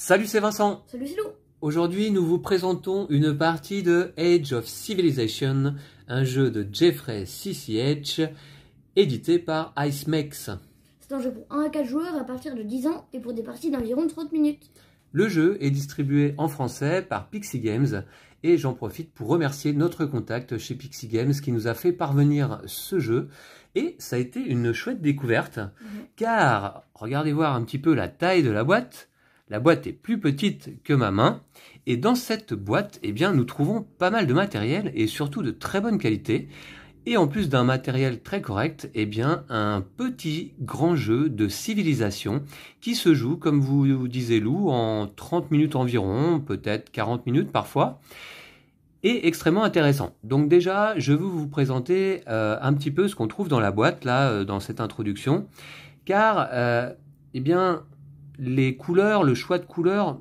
Salut, c'est Vincent. Salut, c'est Lou. Aujourd'hui, nous vous présentons une partie de Age of Civilization, un jeu de Jeffrey CCH, édité par IceMex. C'est un jeu pour 1 à 4 joueurs à partir de 10 ans et pour des parties d'environ 30 minutes. Le jeu est distribué en français par Pixie Games et j'en profite pour remercier notre contact chez Pixie Games qui nous a fait parvenir ce jeu. Et ça a été une chouette découverte, mhm. car regardez voir un petit peu la taille de la boîte. La boîte est plus petite que ma main. Et dans cette boîte, eh bien, nous trouvons pas mal de matériel et surtout de très bonne qualité. Et en plus d'un matériel très correct, eh bien, un petit grand jeu de civilisation qui se joue, comme vous disiez Lou, en 30 minutes environ, peut-être 40 minutes parfois, et extrêmement intéressant. Donc déjà, je veux vous présenter euh, un petit peu ce qu'on trouve dans la boîte, là, euh, dans cette introduction, car, euh, eh bien, les couleurs, le choix de couleurs,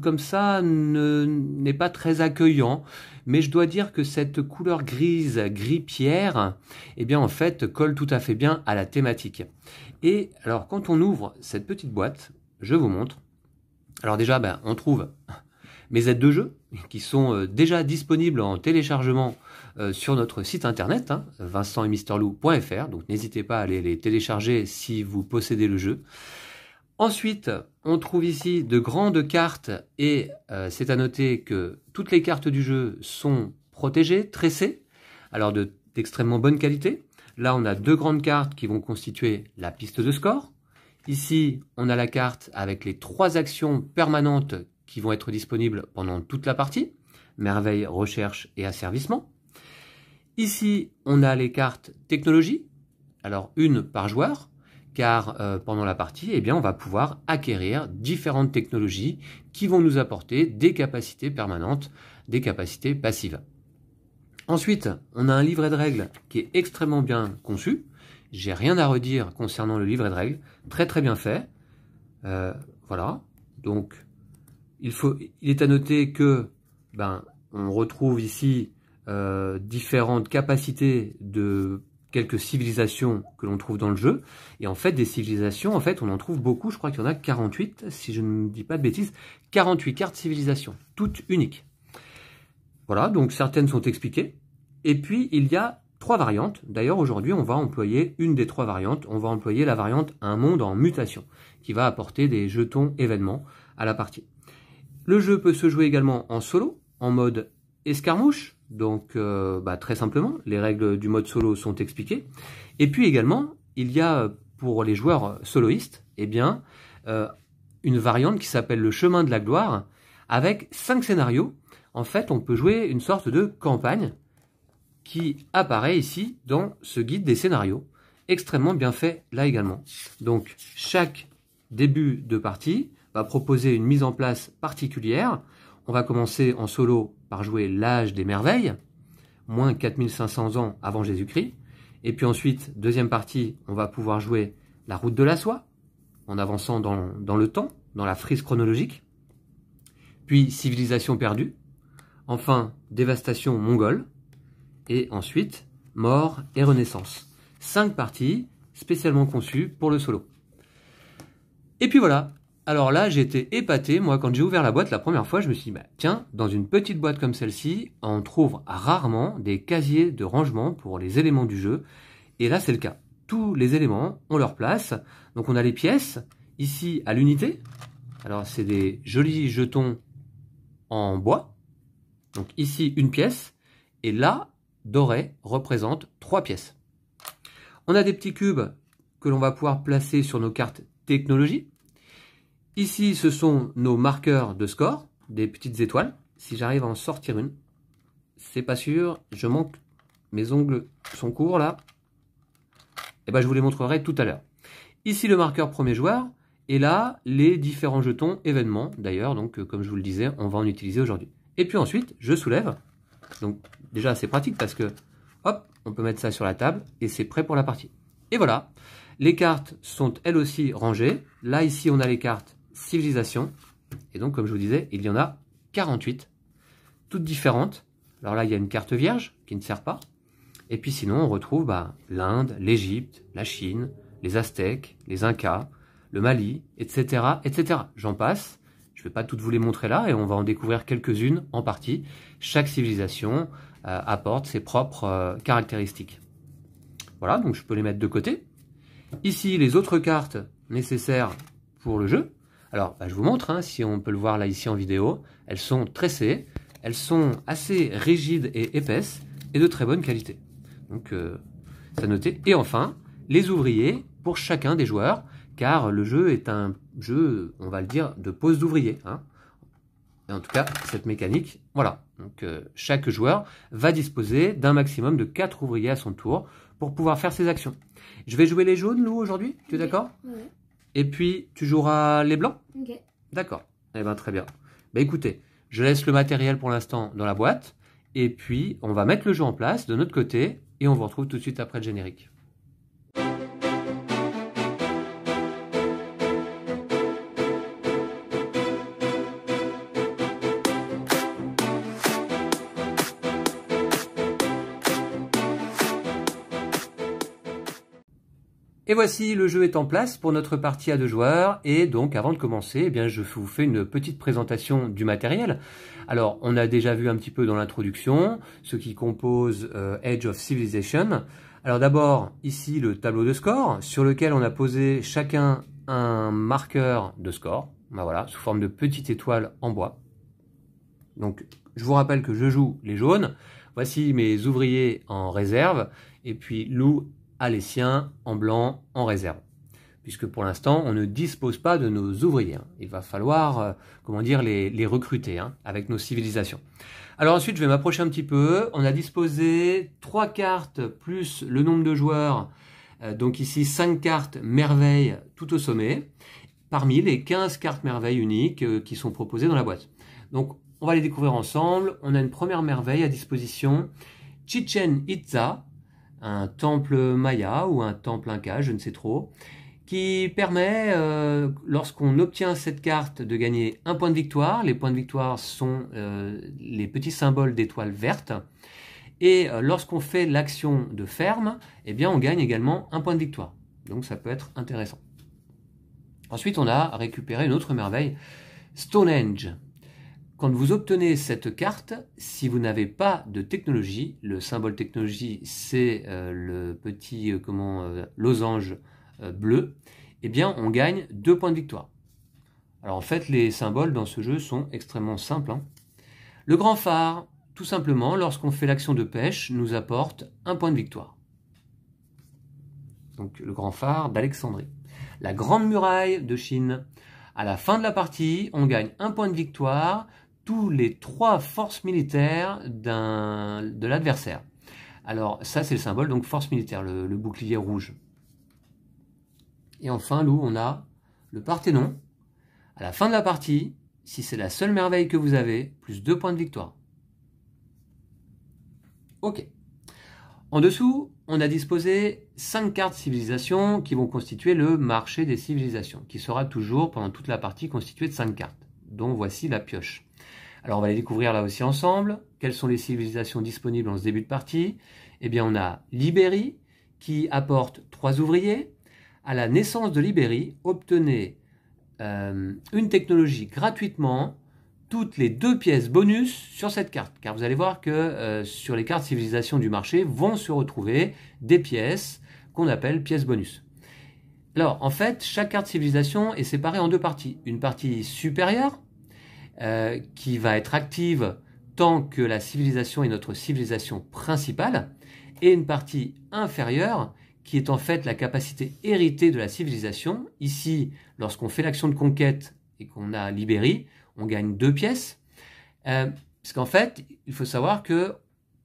comme ça, n'est pas très accueillant. Mais je dois dire que cette couleur grise, gris-pierre, eh bien, en fait, colle tout à fait bien à la thématique. Et alors, quand on ouvre cette petite boîte, je vous montre. Alors déjà, ben, on trouve mes aides de jeu qui sont euh, déjà disponibles en téléchargement euh, sur notre site internet hein, vincent et donc n'hésitez pas à aller les télécharger si vous possédez le jeu. Ensuite, on trouve ici de grandes cartes et euh, c'est à noter que toutes les cartes du jeu sont protégées, tressées, alors d'extrêmement bonne qualité. Là, on a deux grandes cartes qui vont constituer la piste de score. Ici, on a la carte avec les trois actions permanentes qui vont être disponibles pendant toute la partie. Merveille, recherche et asservissement. Ici, on a les cartes technologie, alors une par joueur, car euh, pendant la partie, eh bien, on va pouvoir acquérir différentes technologies qui vont nous apporter des capacités permanentes, des capacités passives. Ensuite, on a un livret de règles qui est extrêmement bien conçu. J'ai rien à redire concernant le livret de règles, très très bien fait. Euh, voilà. Donc, il, faut, il est à noter que ben, on retrouve ici euh, différentes capacités de quelques civilisations que l'on trouve dans le jeu. Et en fait, des civilisations, en fait, on en trouve beaucoup. Je crois qu'il y en a 48, si je ne dis pas de bêtises. 48 cartes civilisations, toutes uniques. Voilà, donc certaines sont expliquées. Et puis, il y a trois variantes. D'ailleurs, aujourd'hui, on va employer une des trois variantes. On va employer la variante Un monde en mutation, qui va apporter des jetons événements à la partie. Le jeu peut se jouer également en solo, en mode escarmouche, donc, euh, bah, très simplement, les règles du mode solo sont expliquées. Et puis également, il y a pour les joueurs soloistes, eh bien, euh, une variante qui s'appelle le chemin de la gloire, avec cinq scénarios. En fait, on peut jouer une sorte de campagne qui apparaît ici dans ce guide des scénarios, extrêmement bien fait là également. Donc, chaque début de partie va proposer une mise en place particulière. On va commencer en solo par jouer l'âge des merveilles, moins 4500 ans avant Jésus-Christ. Et puis ensuite, deuxième partie, on va pouvoir jouer la route de la soie, en avançant dans, dans le temps, dans la frise chronologique. Puis civilisation perdue. Enfin, dévastation mongole. Et ensuite, mort et renaissance. Cinq parties spécialement conçues pour le solo. Et puis voilà, alors là, j'ai été épaté. Moi, quand j'ai ouvert la boîte la première fois, je me suis dit, bah, tiens, dans une petite boîte comme celle-ci, on trouve rarement des casiers de rangement pour les éléments du jeu. Et là, c'est le cas. Tous les éléments ont leur place. Donc on a les pièces, ici à l'unité. Alors c'est des jolis jetons en bois. Donc ici, une pièce. Et là, doré représente trois pièces. On a des petits cubes que l'on va pouvoir placer sur nos cartes technologie. Ici, ce sont nos marqueurs de score, des petites étoiles. Si j'arrive à en sortir une, c'est pas sûr, je manque, mes ongles sont courts là. Et eh ben, je vous les montrerai tout à l'heure. Ici, le marqueur premier joueur, et là, les différents jetons événements, d'ailleurs, donc euh, comme je vous le disais, on va en utiliser aujourd'hui. Et puis ensuite, je soulève. Donc déjà, c'est pratique parce que, hop, on peut mettre ça sur la table et c'est prêt pour la partie. Et voilà, les cartes sont elles aussi rangées. Là, ici, on a les cartes civilisations. Et donc, comme je vous disais, il y en a 48, toutes différentes. Alors là, il y a une carte vierge qui ne sert pas. Et puis sinon, on retrouve bah, l'Inde, l'Égypte, la Chine, les Aztèques, les Incas, le Mali, etc. etc. J'en passe. Je ne vais pas toutes vous les montrer là et on va en découvrir quelques-unes en partie. Chaque civilisation euh, apporte ses propres euh, caractéristiques. Voilà, donc je peux les mettre de côté. Ici, les autres cartes nécessaires pour le jeu. Alors, bah, je vous montre, hein, si on peut le voir là ici en vidéo, elles sont tressées, elles sont assez rigides et épaisses et de très bonne qualité. Donc, ça euh, noter. Et enfin, les ouvriers pour chacun des joueurs, car le jeu est un jeu, on va le dire, de pose d'ouvriers. Hein. En tout cas, cette mécanique, voilà. Donc, euh, chaque joueur va disposer d'un maximum de 4 ouvriers à son tour pour pouvoir faire ses actions. Je vais jouer les jaunes, nous, aujourd'hui Tu es d'accord et puis, tu joueras les blancs Ok. D'accord. Eh bien, très bien. Bah écoutez, je laisse le matériel pour l'instant dans la boîte. Et puis, on va mettre le jeu en place de notre côté. Et on vous retrouve tout de suite après le générique. Et voici, le jeu est en place pour notre partie à deux joueurs. Et donc, avant de commencer, eh bien, je vous fais une petite présentation du matériel. Alors, on a déjà vu un petit peu dans l'introduction ce qui compose Edge euh, of Civilization. Alors d'abord, ici, le tableau de score, sur lequel on a posé chacun un marqueur de score, ben voilà, sous forme de petite étoile en bois. Donc, je vous rappelle que je joue les jaunes. Voici mes ouvriers en réserve. Et puis, Lou à les siens en blanc en réserve. Puisque pour l'instant, on ne dispose pas de nos ouvriers. Il va falloir, euh, comment dire, les, recruter hein, avec nos civilisations. Alors ensuite, je vais m'approcher un petit peu. On a disposé trois cartes plus le nombre de joueurs. Euh, donc ici, cinq cartes merveilles tout au sommet, parmi les 15 cartes merveilles uniques euh, qui sont proposées dans la boîte. Donc on va les découvrir ensemble. On a une première merveille à disposition, Chichen Itza, un temple maya ou un temple inca, je ne sais trop, qui permet, euh, lorsqu'on obtient cette carte, de gagner un point de victoire. Les points de victoire sont euh, les petits symboles d'étoiles vertes. Et euh, lorsqu'on fait l'action de ferme, eh bien, on gagne également un point de victoire. Donc ça peut être intéressant. Ensuite, on a récupéré une autre merveille, Stonehenge. Quand vous obtenez cette carte, si vous n'avez pas de technologie, le symbole technologie c'est euh, le petit euh, comment, euh, losange bleu, eh bien on gagne deux points de victoire. Alors en fait les symboles dans ce jeu sont extrêmement simples. Hein. Le grand phare, tout simplement, lorsqu'on fait l'action de pêche, nous apporte un point de victoire. Donc le grand phare d'Alexandrie. La grande muraille de Chine. À la fin de la partie, on gagne un point de victoire les trois forces militaires de l'adversaire. Alors ça c'est le symbole, donc force militaire, le, bouclier rouge. Et enfin, loup on a le Parthénon. À la fin de la partie, si c'est la seule merveille que vous avez, plus deux points de victoire. Ok. En dessous, on a disposé cinq cartes civilisation qui vont constituer le marché des civilisations, qui sera toujours pendant toute la partie constitué de cinq cartes, dont voici la pioche. Alors on va les découvrir là aussi ensemble. Quelles sont les civilisations disponibles en ce début de partie Eh bien on a l'Ibérie qui apporte trois ouvriers. À la naissance de l'Ibérie, obtenez euh, une technologie gratuitement toutes les deux pièces bonus sur cette carte. Car vous allez voir que euh, sur les cartes civilisations du marché vont se retrouver des pièces qu'on appelle pièces bonus. Alors en fait, chaque carte civilisation est séparée en deux parties. Une partie supérieure, euh, qui va être active tant que la civilisation est notre civilisation principale, et une partie inférieure qui est en fait la capacité héritée de la civilisation. Ici, lorsqu'on fait l'action de conquête et qu'on a libéré, on gagne deux pièces. Euh, parce qu'en fait, il faut savoir que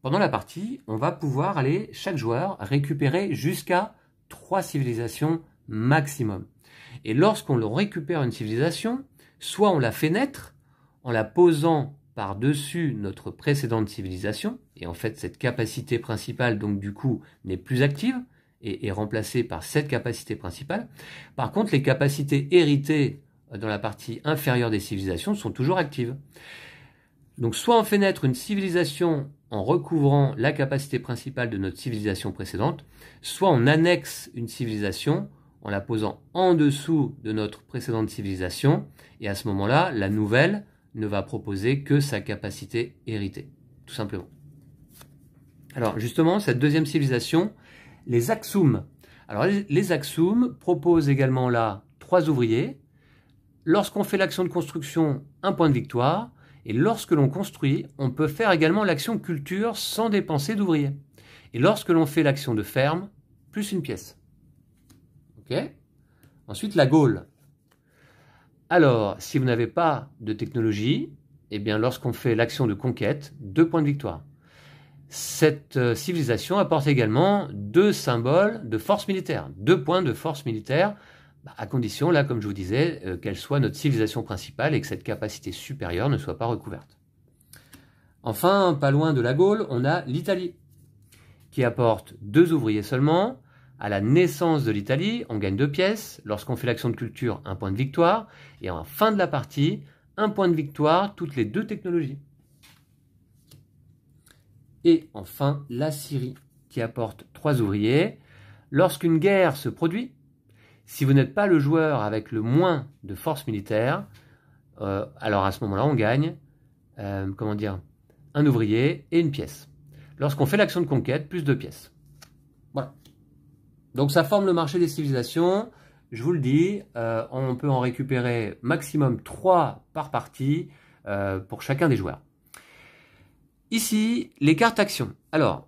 pendant la partie, on va pouvoir aller, chaque joueur, récupérer jusqu'à trois civilisations maximum. Et lorsqu'on récupère une civilisation, soit on la fait naître, en la posant par-dessus notre précédente civilisation, et en fait cette capacité principale donc du coup n'est plus active et est remplacée par cette capacité principale. Par contre, les capacités héritées dans la partie inférieure des civilisations sont toujours actives. Donc soit on fait naître une civilisation en recouvrant la capacité principale de notre civilisation précédente, soit on annexe une civilisation en la posant en dessous de notre précédente civilisation, et à ce moment-là, la nouvelle ne va proposer que sa capacité héritée, tout simplement. Alors justement, cette deuxième civilisation, les Aksum. Alors les, axoums proposent également là trois ouvriers. Lorsqu'on fait l'action de construction, un point de victoire. Et lorsque l'on construit, on peut faire également l'action culture sans dépenser d'ouvriers. Et lorsque l'on fait l'action de ferme, plus une pièce. Ok Ensuite, la Gaule. Alors, si vous n'avez pas de technologie, eh bien, lorsqu'on fait l'action de conquête, deux points de victoire. Cette euh, civilisation apporte également deux symboles de force militaire, deux points de force militaire, bah, à condition, là, comme je vous disais, euh, qu'elle soit notre civilisation principale et que cette capacité supérieure ne soit pas recouverte. Enfin, pas loin de la Gaule, on a l'Italie, qui apporte deux ouvriers seulement, à la naissance de l'Italie, on gagne deux pièces. Lorsqu'on fait l'action de culture, un point de victoire. Et en fin de la partie, un point de victoire, toutes les deux technologies. Et enfin, la Syrie, qui apporte trois ouvriers. Lorsqu'une guerre se produit, si vous n'êtes pas le joueur avec le moins de forces militaires, euh, alors à ce moment-là, on gagne, euh, comment dire, un ouvrier et une pièce. Lorsqu'on fait l'action de conquête, plus deux pièces. Donc ça forme le marché des civilisations. Je vous le dis, euh, on peut en récupérer maximum 3 par partie euh, pour chacun des joueurs. Ici, les cartes actions. Alors,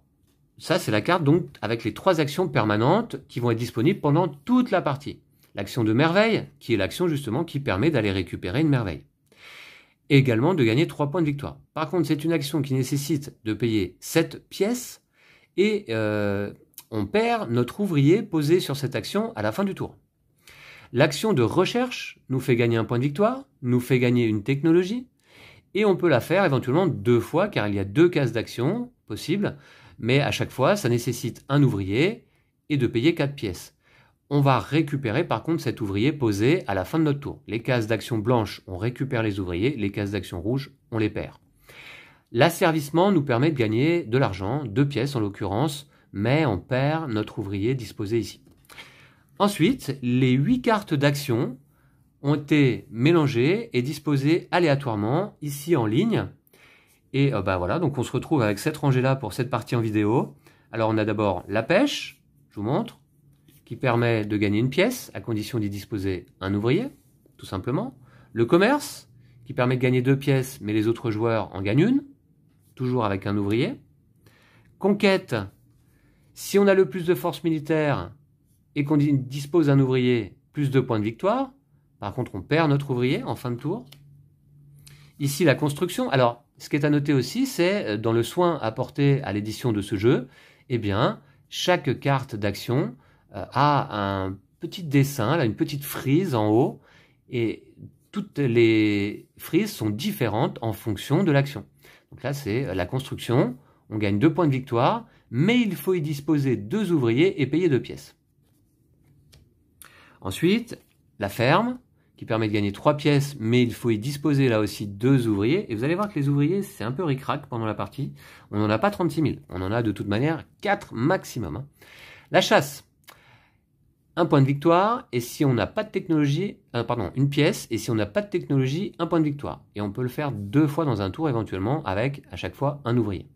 ça c'est la carte donc avec les trois actions permanentes qui vont être disponibles pendant toute la partie. L'action de merveille, qui est l'action justement qui permet d'aller récupérer une merveille. également de gagner 3 points de victoire. Par contre, c'est une action qui nécessite de payer 7 pièces et euh, on perd notre ouvrier posé sur cette action à la fin du tour. L'action de recherche nous fait gagner un point de victoire, nous fait gagner une technologie, et on peut la faire éventuellement deux fois car il y a deux cases d'action possibles, mais à chaque fois ça nécessite un ouvrier et de payer quatre pièces. On va récupérer par contre cet ouvrier posé à la fin de notre tour. Les cases d'action blanches, on récupère les ouvriers, les cases d'action rouges, on les perd. L'asservissement nous permet de gagner de l'argent, deux pièces en l'occurrence, mais on perd notre ouvrier disposé ici. Ensuite, les huit cartes d'action ont été mélangées et disposées aléatoirement ici en ligne. Et euh, bah voilà, donc on se retrouve avec cette rangée-là pour cette partie en vidéo. Alors on a d'abord la pêche, je vous montre, qui permet de gagner une pièce à condition d'y disposer un ouvrier, tout simplement. Le commerce, qui permet de gagner deux pièces, mais les autres joueurs en gagnent une, toujours avec un ouvrier. Conquête, si on a le plus de force militaire et qu'on dispose d'un ouvrier, plus de points de victoire. Par contre, on perd notre ouvrier en fin de tour. Ici, la construction. Alors, ce qui est à noter aussi, c'est euh, dans le soin apporté à l'édition de ce jeu, eh bien, chaque carte d'action euh, a un petit dessin, là, une petite frise en haut, et toutes les frises sont différentes en fonction de l'action. Donc là, c'est euh, la construction, on gagne deux points de victoire, mais il faut y disposer deux ouvriers et payer deux pièces. Ensuite, la ferme, qui permet de gagner trois pièces, mais il faut y disposer là aussi deux ouvriers. Et vous allez voir que les ouvriers, c'est un peu ricrac pendant la partie. On n'en a pas 36 000, on en a de toute manière 4 maximum. Hein. La chasse, un point de victoire, et si on n'a pas de technologie, euh, pardon, une pièce, et si on n'a pas de technologie, un point de victoire. Et on peut le faire deux fois dans un tour éventuellement, avec à chaque fois un ouvrier.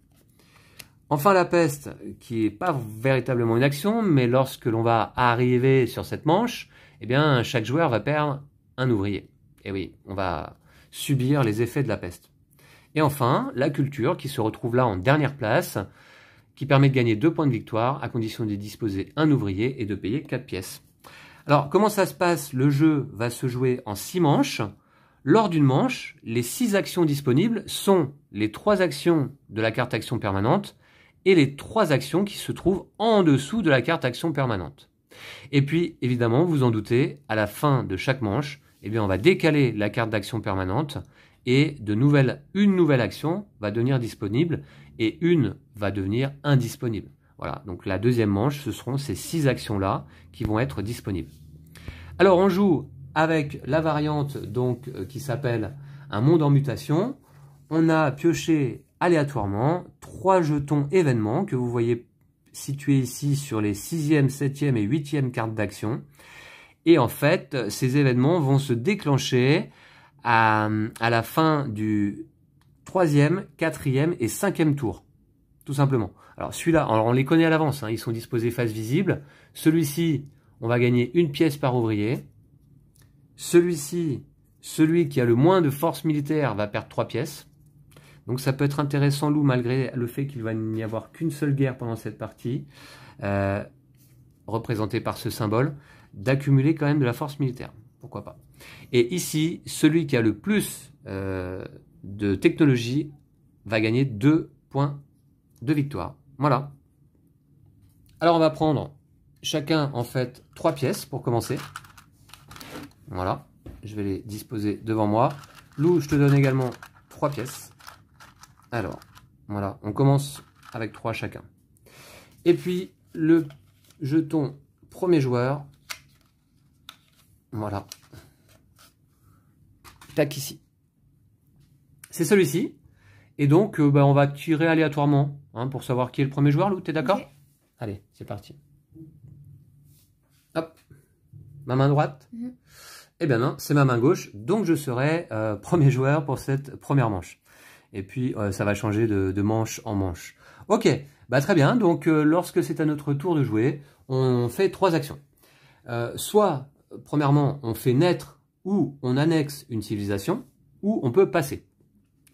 Enfin, la peste, qui n'est pas véritablement une action, mais lorsque l'on va arriver sur cette manche, eh bien, chaque joueur va perdre un ouvrier. Et eh oui, on va subir les effets de la peste. Et enfin, la culture, qui se retrouve là en dernière place, qui permet de gagner deux points de victoire à condition d'y disposer un ouvrier et de payer quatre pièces. Alors, comment ça se passe Le jeu va se jouer en six manches. Lors d'une manche, les six actions disponibles sont les trois actions de la carte action permanente, et les trois actions qui se trouvent en dessous de la carte action permanente. Et puis, évidemment, vous en doutez, à la fin de chaque manche, eh bien, on va décaler la carte d'action permanente et de nouvelles, une nouvelle action va devenir disponible et une va devenir indisponible. Voilà, donc la deuxième manche, ce seront ces six actions-là qui vont être disponibles. Alors on joue avec la variante donc euh, qui s'appelle un monde en mutation. On a pioché aléatoirement trois jetons événements que vous voyez situés ici sur les sixième, septième et huitième cartes d'action. Et en fait, ces événements vont se déclencher à, à la fin du troisième, quatrième et cinquième tour. Tout simplement. Alors celui-là, on les connaît à l'avance, hein, ils sont disposés face visible. Celui-ci, on va gagner une pièce par ouvrier. Celui-ci, celui qui a le moins de force militaire va perdre trois pièces. Donc ça peut être intéressant Lou malgré le fait qu'il va n'y avoir qu'une seule guerre pendant cette partie, euh, représentée par ce symbole, d'accumuler quand même de la force militaire. Pourquoi pas Et ici, celui qui a le plus euh, de technologie va gagner deux points de victoire. Voilà. Alors on va prendre chacun en fait trois pièces pour commencer. Voilà, je vais les disposer devant moi. Lou, je te donne également trois pièces. Alors, voilà, on commence avec 3 chacun. Et puis, le jeton premier joueur. Voilà. Tac ici. C'est celui-ci. Et donc, euh, bah, on va tirer aléatoirement hein, pour savoir qui est le premier joueur. Lou, t'es d'accord Allez, c'est parti. Hop. Ma main droite. et mhm. Eh bien non, c'est ma main gauche. Donc, je serai euh, premier joueur pour cette première manche et puis euh, ça va changer de, manche en manche. Ok, bah très bien, donc euh, lorsque c'est à notre tour de jouer, on fait trois actions. Euh, soit, premièrement, on fait naître ou on annexe une civilisation, ou on peut passer.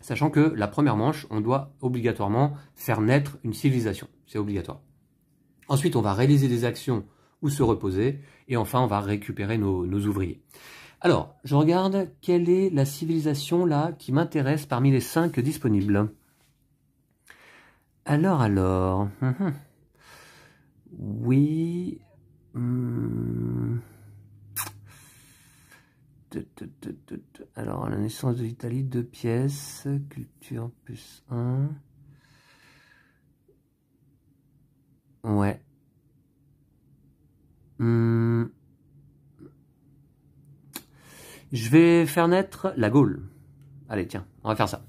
Sachant que la première manche, on doit obligatoirement faire naître une civilisation. C'est obligatoire. Ensuite, on va réaliser des actions ou se reposer. Et enfin, on va récupérer nos ouvriers. Alors, je regarde quelle est la civilisation là qui m'intéresse parmi les cinq disponibles. Alors, alors. Hum, hum. oui. Hum. Alors, la naissance de l'Italie, deux pièces, culture plus un... Ouais. Je vais faire naître la Gaule. Allez, tiens, on va faire ça.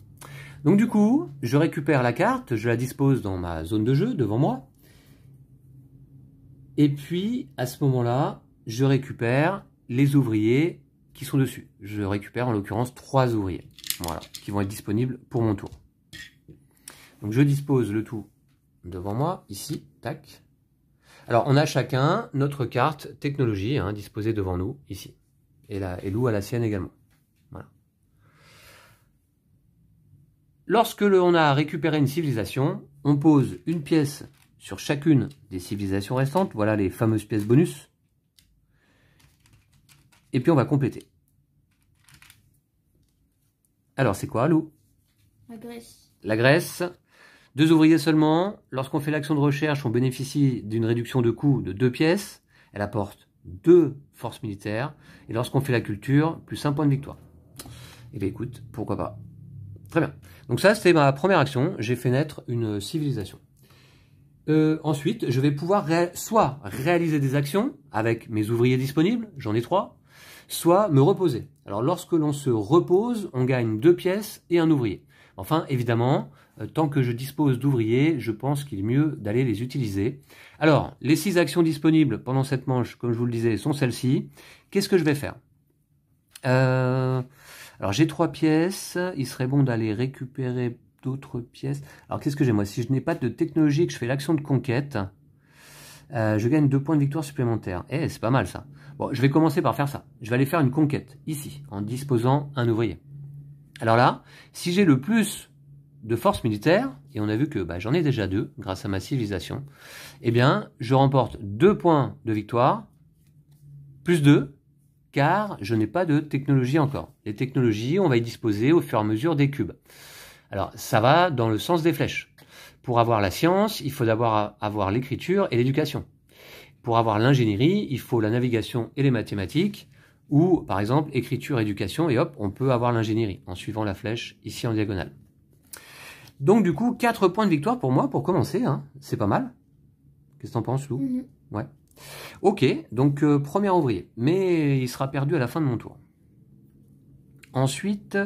Donc du coup, je récupère la carte, je la dispose dans ma zone de jeu devant moi. Et puis, à ce moment-là, je récupère les ouvriers qui sont dessus. Je récupère en l'occurrence trois ouvriers, voilà, qui vont être disponibles pour mon tour. Donc je dispose le tout devant moi, ici, tac. Alors on a chacun notre carte technologie hein, disposée devant nous, ici. Et, la, et Lou à la sienne également. Voilà. Lorsque l'on a récupéré une civilisation, on pose une pièce sur chacune des civilisations restantes. Voilà les fameuses pièces bonus. Et puis on va compléter. Alors c'est quoi, Lou La Grèce. La Grèce. Deux ouvriers seulement. Lorsqu'on fait l'action de recherche, on bénéficie d'une réduction de coût de deux pièces. Elle apporte deux forces militaires. Et lorsqu'on fait la culture, plus un point de victoire. Et eh bien écoute, pourquoi pas. Très bien. Donc ça, c'était ma première action. J'ai fait naître une civilisation. Euh, ensuite, je vais pouvoir soit réaliser des actions avec mes ouvriers disponibles, j'en ai trois, soit me reposer. Alors lorsque l'on se repose, on gagne deux pièces et un ouvrier. Enfin, évidemment, euh, tant que je dispose d'ouvriers, je pense qu'il est mieux d'aller les utiliser. Alors, les six actions disponibles pendant cette manche, comme je vous le disais, sont celles-ci. Qu'est-ce que je vais faire euh, Alors, j'ai trois pièces. Il serait bon d'aller récupérer d'autres pièces. Alors, qu'est-ce que j'ai moi Si je n'ai pas de technologie, que je fais l'action de conquête, euh, je gagne deux points de victoire supplémentaires. Eh, c'est pas mal ça. Bon, je vais commencer par faire ça. Je vais aller faire une conquête, ici, en disposant un ouvrier. Alors là, si j'ai le plus de forces militaires, et on a vu que bah, j'en ai déjà deux grâce à ma civilisation, eh bien, je remporte deux points de victoire, plus deux, car je n'ai pas de technologie encore. Les technologies, on va y disposer au fur et à mesure des cubes. Alors, ça va dans le sens des flèches. Pour avoir la science, il faut d'abord avoir l'écriture et l'éducation. Pour avoir l'ingénierie, il faut la navigation et les mathématiques. Ou par exemple écriture, éducation, et hop, on peut avoir l'ingénierie en suivant la flèche ici en diagonale. Donc du coup, 4 points de victoire pour moi pour commencer, hein. c'est pas mal. Qu'est-ce que t'en penses Lou mhm. Ouais. Ok, donc euh, premier ouvrier, mais il sera perdu à la fin de mon tour. Ensuite,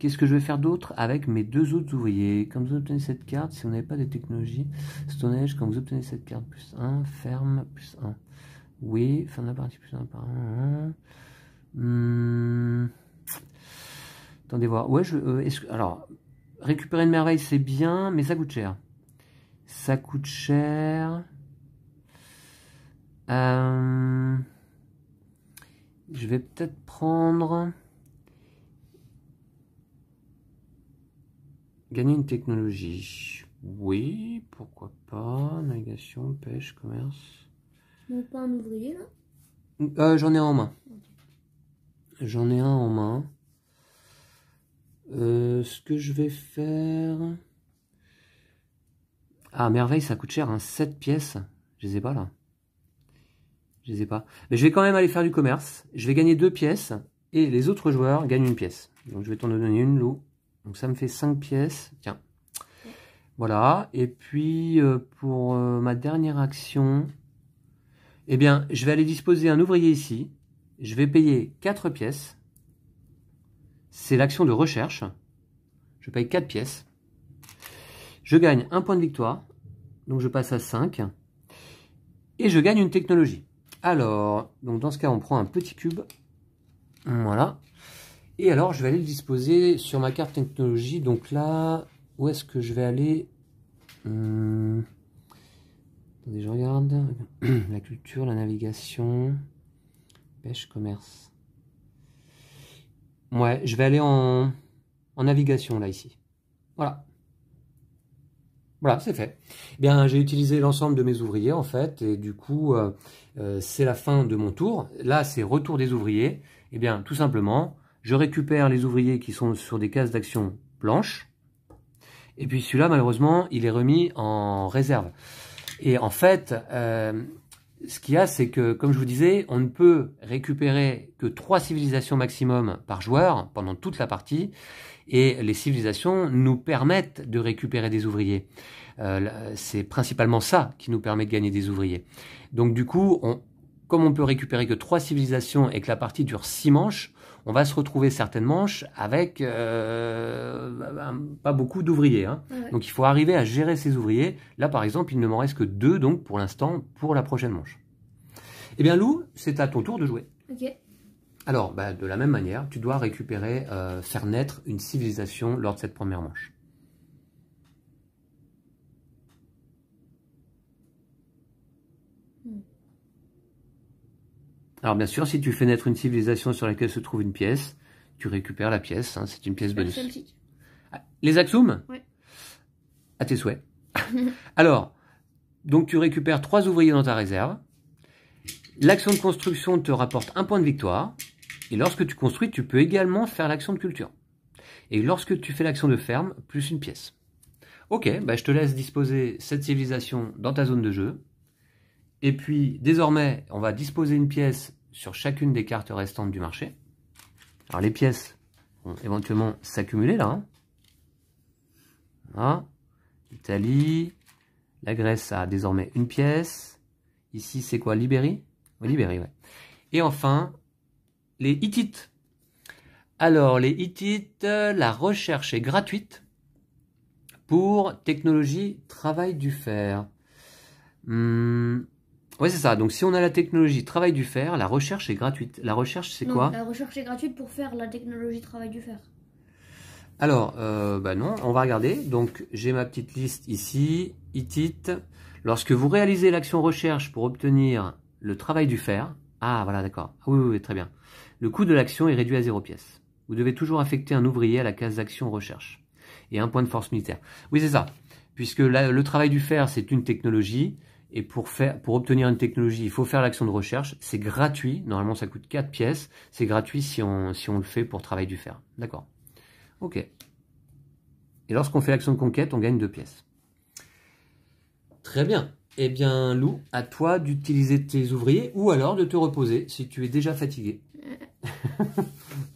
qu'est-ce que je vais faire d'autre avec mes deux autres ouvriers Quand vous obtenez cette carte, si vous n'avez pas de technologie, Stone quand vous obtenez cette carte, plus 1, ferme, plus 1. Oui, fin de la partie plus un hum. attendez voir. Ouais, je, euh, alors, récupérer une merveille, c'est bien, mais ça coûte cher. Ça coûte cher. Euh, je vais peut-être prendre... Gagner une technologie. Oui, pourquoi pas. Navigation, pêche, commerce un ouvrier là euh, J'en ai un en main. J'en ai un en main. Euh, ce que je vais faire... Ah, merveille, ça coûte cher, hein. 7 pièces. Je les ai pas là. Je les ai pas. Mais je vais quand même aller faire du commerce. Je vais gagner 2 pièces et les autres joueurs gagnent une pièce. Donc je vais t'en donner une, loup. Donc ça me fait 5 pièces. Tiens. Voilà. Et puis euh, pour ma dernière action, eh bien, je vais aller disposer un ouvrier ici. Je vais payer 4 pièces. C'est l'action de recherche. Je paye 4 pièces. Je gagne un point de victoire. Donc je passe à 5. Et je gagne une technologie. Alors, donc dans ce cas, on prend un petit cube. Voilà. Et alors, je vais aller le disposer sur ma carte technologie. Donc là, où est-ce que je vais aller hmm je regarde. la culture, la navigation, pêche, commerce. Ouais, je vais aller en, navigation là ici. Voilà. Voilà, c'est fait. Eh bien, j'ai utilisé l'ensemble de mes ouvriers en fait, et du coup, euh, euh, c'est la fin de mon tour. Là, c'est retour des ouvriers. Eh bien, tout simplement, je récupère les ouvriers qui sont sur des cases d'action blanches. Et puis celui-là, malheureusement, il est remis en réserve. Et en fait, euh, ce qu'il y a, c'est que, comme je vous disais, on ne peut récupérer que trois civilisations maximum par joueur pendant toute la partie. Et les civilisations nous permettent de récupérer des ouvriers. Euh, c'est principalement ça qui nous permet de gagner des ouvriers. Donc du coup, comme on peut récupérer que trois civilisations et que la partie dure six manches, on va se retrouver certaines manches avec euh, pas beaucoup d'ouvriers. Hein. Ah donc il faut arriver à gérer ces ouvriers. Là, par exemple, il ne m'en reste que deux, donc pour l'instant, pour la prochaine manche. Eh bien, Lou, c'est à ton tour de jouer. Ok. Alors, bah, de la même manière, tu dois récupérer, euh, faire naître une civilisation lors de cette première manche. Alors bien sûr, si tu fais naître une civilisation sur laquelle se trouve une pièce, tu récupères la pièce, hein, c'est une pièce bonus. Ah, les Axum. Oui. À tes souhaits. Alors, donc tu récupères trois ouvriers dans ta réserve. L'action de construction te rapporte un point de victoire. Et lorsque tu construis, tu peux également faire l'action de culture. Et lorsque tu fais l'action de ferme, plus une pièce. Ok, bah, je te laisse disposer cette civilisation dans ta zone de jeu. Et puis, désormais, on va disposer une pièce sur chacune des cartes restantes du marché. Alors les pièces vont éventuellement s'accumuler là. Hein. L'Italie, la Grèce a désormais une pièce. Ici, c'est quoi Libérie Oui, Libérie, ouais. Et enfin, les Hittites. Alors, les Hittites, la recherche est gratuite pour technologie travail du fer. Hmm. Oui, c'est ça. Donc, si on a la technologie travail du fer, la recherche est gratuite. La recherche, c'est quoi La recherche est gratuite pour faire la technologie travail du fer. Alors, euh, bah non, on va regarder. Donc, j'ai ma petite liste ici, itit. Lorsque vous réalisez l'action recherche pour obtenir le travail du fer, ah voilà, d'accord. Ah oui, oui, très bien. Le coût de l'action est réduit à zéro pièce. Vous devez toujours affecter un ouvrier à la case action recherche et un point de force militaire. Oui, c'est ça. Puisque le travail du fer, c'est une technologie. Et pour, faire, pour obtenir une technologie, il faut faire l'action de recherche. C'est gratuit. Normalement, ça coûte 4 pièces. C'est gratuit si on, si on le fait pour travailler du fer. D'accord. OK. Et lorsqu'on fait l'action de conquête, on gagne 2 pièces. Très bien. Eh bien, Lou, à toi d'utiliser tes ouvriers ou alors de te reposer si tu es déjà fatigué. Euh,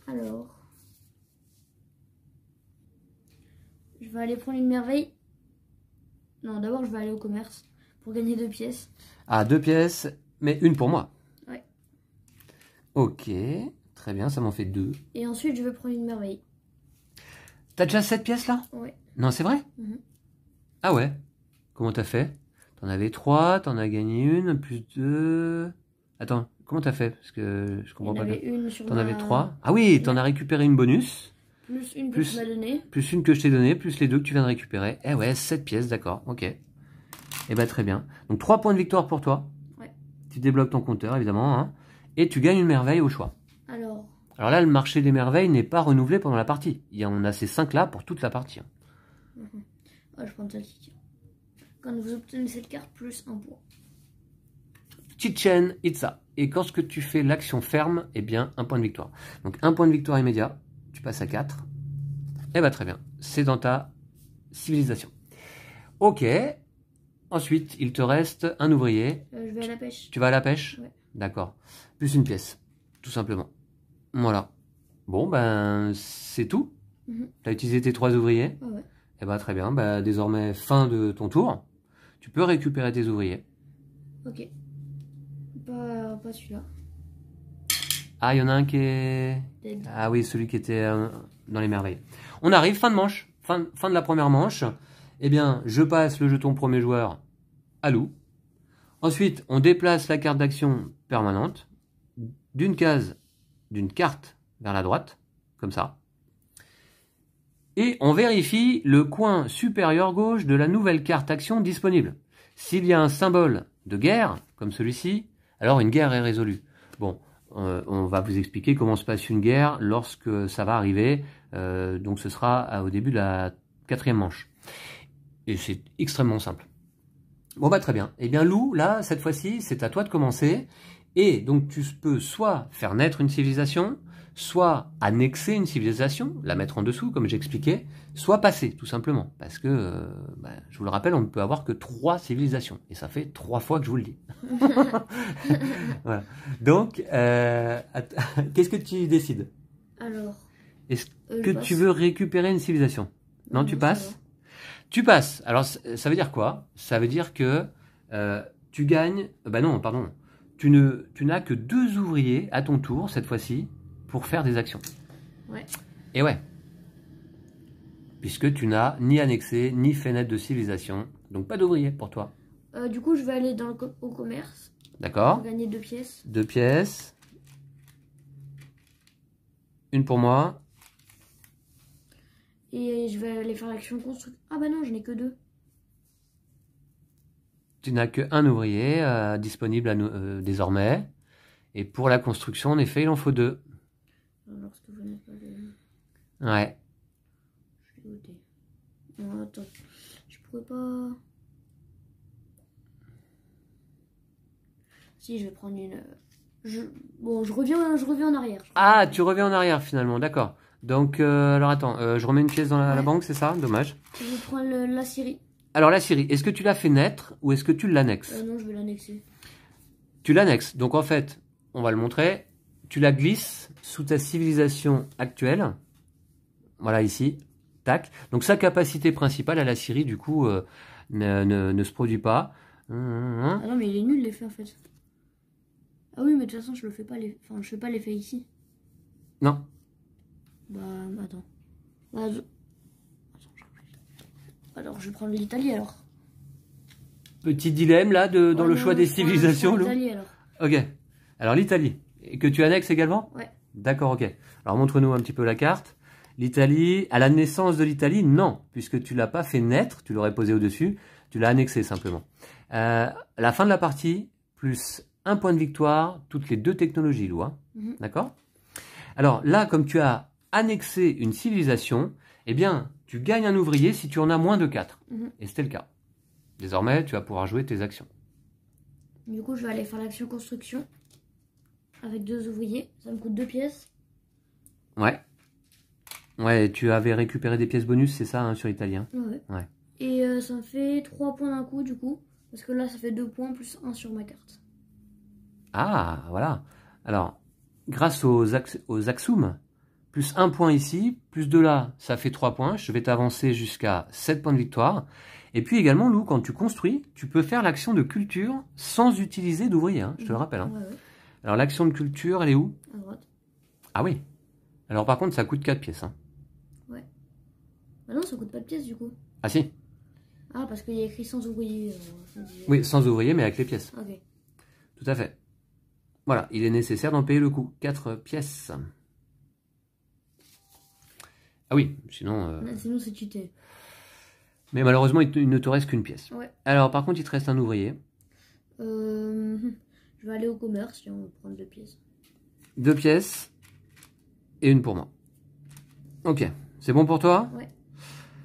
alors. Je vais aller prendre une merveille. Non, d'abord, je vais aller au commerce gagner deux pièces. Ah, deux pièces, mais une pour moi. Ouais. Ok, très bien, ça m'en fait deux. Et ensuite, je veux prendre une merveille. T'as déjà sept pièces là Ouais. Non, c'est vrai mhm. Ah ouais Comment t'as fait T'en avais trois, t'en as gagné une, plus deux. Attends, comment t'as fait Parce que je comprends pas. T'en avais T'en avais trois Ah oui, t'en as récupéré une bonus. Plus une que plus, tu donnée. Plus une que je t'ai donnée, plus les deux que tu viens de récupérer. Eh ouais, sept pièces, d'accord, ok. Eh ben, très bien. Donc, 3 points de victoire pour toi. Tu débloques ton compteur, évidemment. Hein. et tu gagnes une merveille au choix. Alors Alors là, le marché des merveilles n'est pas renouvelé pendant la partie. Il y a, on a ces cinq là pour toute la partie. Hein. Mhm. Ah, je prends celle-ci. Quand vous obtenez cette carte, plus un point. it's Itza. Et quand ce que tu fais l'action ferme, eh bien, un point de victoire. Donc, un point de victoire immédiat, tu passes à 4. Eh bien, très bien. C'est dans ta civilisation. Ok, Ensuite, il te reste un ouvrier. Euh, je vais à la pêche. Tu vas à la pêche ouais. D'accord. Plus une pièce, tout simplement. Voilà. Bon, ben, c'est tout. Mhm. Tu as utilisé tes trois ouvriers ouais. Eh ben, très bien. Ben, désormais, fin de ton tour. Tu peux récupérer tes ouvriers. Ok. Pas, celui-là. Ah, il y en a un qui est... Ah oui, celui qui était euh, dans les merveilles. On arrive, fin de manche. Fin, fin de la première manche eh bien, je passe le jeton premier joueur à loup. Ensuite, on déplace la carte d'action permanente d'une case, d'une carte vers la droite, comme ça. Et on vérifie le coin supérieur gauche de la nouvelle carte action disponible. S'il y a un symbole de guerre, comme celui-ci, alors une guerre est résolue. Bon, euh, on va vous expliquer comment se passe une guerre lorsque ça va arriver. Euh, donc ce sera euh, au début de la quatrième manche. Et c'est extrêmement simple. Bon bah très bien. Eh bien Lou, là, cette fois-ci, c'est à toi de commencer. Et donc tu peux soit faire naître une civilisation, soit annexer une civilisation, la mettre en dessous, comme j'expliquais, soit passer, tout simplement. Parce que, euh, bah, je vous le rappelle, on ne peut avoir que trois civilisations. Et ça fait trois fois que je vous le dis. Donc, euh, qu'est-ce que tu décides Alors. Est-ce euh, que tu veux récupérer une civilisation non tu passes tu passes. Alors, ça veut dire quoi Ça veut dire que euh, tu gagnes. Euh, bah non, pardon. Tu ne, tu n'as que deux ouvriers à ton tour cette fois-ci pour faire des actions. Ouais. Et ouais. Puisque tu n'as ni annexé ni fenêtre de civilisation, donc pas d'ouvriers pour toi. Euh, du coup, je vais aller dans le au commerce. D'accord. gagner deux pièces. Deux pièces. Une pour moi et je vais aller faire l'action construire. Ah bah non, je n'ai que deux. Tu n'as qu'un ouvrier euh, disponible à nous, euh, désormais. Et pour la construction, en effet, il en faut deux. Lorsque vous n'êtes pas Ouais. Je vais goûter. attends. Je pourrais pas... Si, je vais prendre une... Euh, bon, je reviens, je reviens en arrière. Ah, tu reviens en arrière finalement, d'accord. Donc, euh, alors attends, euh, je remets une pièce dans la, banque, c'est ça Dommage. Je prends la Syrie. Alors, la Syrie, est-ce que tu l'as fait naître ou est-ce que tu l'annexes euh, Non, je vais l'annexer. Tu l'annexes. Donc, en fait, on va le montrer. Tu la glisses sous ta civilisation actuelle. Voilà, ici. Tac. Donc, sa capacité principale à la Syrie, du coup, ne, se produit pas. Hein, hein, hein. Ah non, mais il est nul, l'effet, en fait. Ah oui, mais de toute façon, je ne fais pas, enfin, fais pas l'effet ici. Non, bah, attends. Bah, alors, je vais prendre l'Italie alors. Petit dilemme là de, dans le choix des civilisations. L'Italie alors. Ok. Alors, l'Italie. Que tu annexes également Ouais. D'accord, ok. Alors, montre-nous un petit peu la carte. L'Italie, à la naissance de l'Italie, non, puisque tu l'as pas fait naître, tu l'aurais posé au-dessus, tu l'as annexé simplement. Euh, la fin de la partie, plus un point de victoire, toutes les deux technologies, Lou. Hein. Mhm. D'accord Alors là, comme tu as annexer une civilisation, eh bien, tu gagnes un ouvrier si tu en as moins de 4. Mhm. Et c'était le cas. Désormais, tu vas pouvoir jouer tes actions. Du coup, je vais aller faire l'action construction avec deux ouvriers. Ça me coûte deux pièces. Ouais. Ouais, tu avais récupéré des pièces bonus, c'est ça, hein, sur italien. ouais. Et euh, ça me fait 3 points d'un coup, du coup. Parce que là, ça fait 2 points plus 1 sur ma carte. Ah, voilà. Alors, grâce aux, aux plus un point ici, plus 2 là, ça fait trois points. Je vais t'avancer jusqu'à 7 points de victoire. Et puis également, Lou, quand tu construis, tu peux faire l'action de culture sans utiliser d'ouvrier, hein, je te le rappelle. Hein. Alors l'action de culture, elle est où À droite. Ah oui Alors par contre, ça coûte 4 pièces. Hein. Ouais. Bah non, ça coûte pas de pièces du coup. Ah si Ah, parce qu'il y a écrit euh, sans ouvrier. Oui, sans ouvrier, mais avec les pièces. Ok. Tout à fait. Voilà, il est nécessaire d'en payer le coût. Quatre pièces. Ah oui, sinon. Euh, sinon, c'est Mais malheureusement, il, ne te reste qu'une pièce. Alors, par contre, il te reste un ouvrier. Euh, je vais aller au commerce et on va prendre deux pièces. Deux pièces et une pour moi. Ok, c'est bon pour toi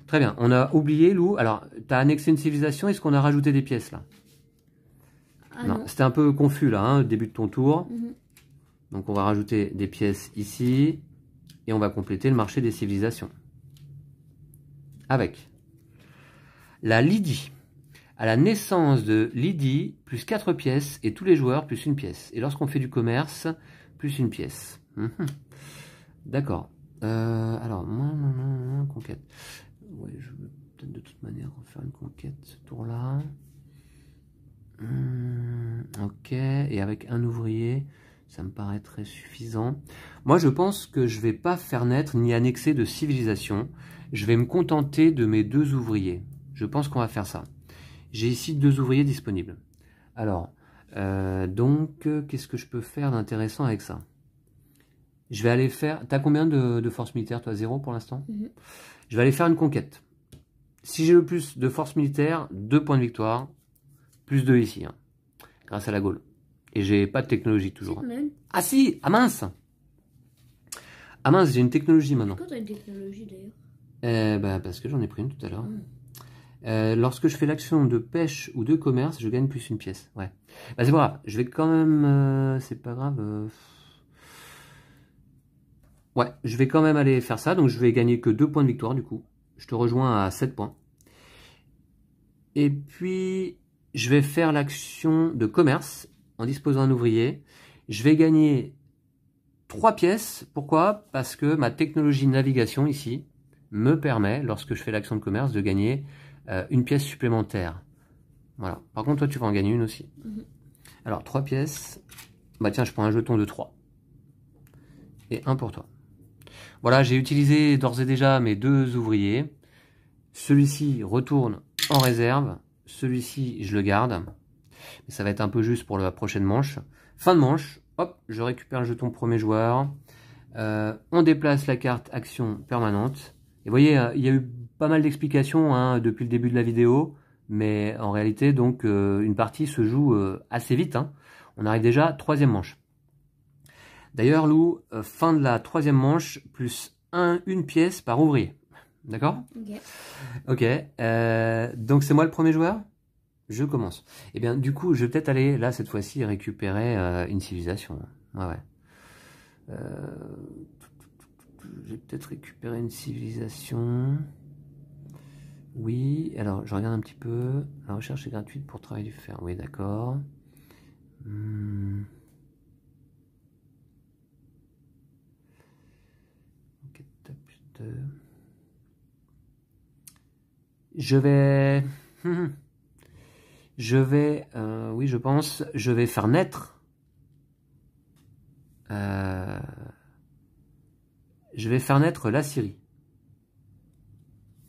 Très bien. On a oublié, Lou. Alors, tu as annexé une civilisation. Est-ce qu'on a rajouté des pièces là ah Non, c'était un peu confus là, hein, début de ton tour. Mhm. Donc, on va rajouter des pièces ici et on va compléter le marché des civilisations. Avec la Lydie. À la naissance de Lydie, plus 4 pièces et tous les joueurs plus une pièce. Et lorsqu'on fait du commerce, plus une pièce. Mhm. D'accord. Euh, alors, conquête. Ouais, je vais peut-être de toute manière faire une conquête ce tour-là. Hmm, ok, et avec un ouvrier, ça me très suffisant. Moi, je pense que je ne vais pas faire naître ni annexer de civilisation. Je vais me contenter de mes deux ouvriers. Je pense qu'on va faire ça. J'ai ici deux ouvriers disponibles. Alors, euh, donc, euh, qu'est-ce que je peux faire d'intéressant avec ça Je vais aller faire... T'as combien de, forces militaires, toi Zéro pour l'instant mhm. Je vais aller faire une conquête. Si j'ai le plus de forces militaires, deux points de victoire, plus deux ici, hein, grâce à la Gaule. Et j'ai pas de technologie toujours. Hein. Ah si à ah mince À ah mince, j'ai une technologie maintenant. Pourquoi as une technologie d'ailleurs eh ben, Parce que j'en ai pris une tout à l'heure. Ah. Euh, lorsque je fais l'action de pêche ou de commerce, je gagne plus une pièce. Ouais. Bah, c'est pas grave. Je vais quand même. Euh, c'est pas grave. Euh, ouais, je vais quand même aller faire ça. Donc, je vais gagner que deux points de victoire du coup. Je te rejoins à 7 points. Et puis, je vais faire l'action de commerce en disposant un ouvrier, je vais gagner trois pièces. Pourquoi Parce que ma technologie de navigation ici me permet, lorsque je fais l'action de commerce, de gagner euh, une pièce supplémentaire. Voilà. Par contre, toi, tu vas en gagner une aussi. Mhm. Alors, trois pièces. Bah tiens, je prends un jeton de 3. Et un pour toi. Voilà, j'ai utilisé d'ores et déjà mes deux ouvriers. Celui-ci retourne en réserve. Celui-ci, je le garde. Mais ça va être un peu juste pour la prochaine manche. Fin de manche, hop, je récupère le jeton premier joueur. Euh, on déplace la carte action permanente. Et vous voyez, euh, il y a eu pas mal d'explications hein, depuis le début de la vidéo. Mais en réalité, donc, euh, une partie se joue assez vite. Hein. On arrive déjà à troisième manche. D'ailleurs, Lou, fin de la troisième manche, plus un, une pièce par ouvrier. D'accord Ok. okay. donc, c'est moi le premier joueur je commence. Eh bien, du coup, je vais peut-être aller, là, cette fois-ci, récupérer euh, une civilisation. Ouais, ouais. Euh, j'ai peut-être récupérer une civilisation. Oui, alors, je regarde un petit peu. La recherche est gratuite pour travailler du fer. Oui, d'accord. Hmm. Je vais... Hmm, hmm. Je vais, euh, oui, je pense, je vais faire naître. Euh, je vais faire naître la Syrie.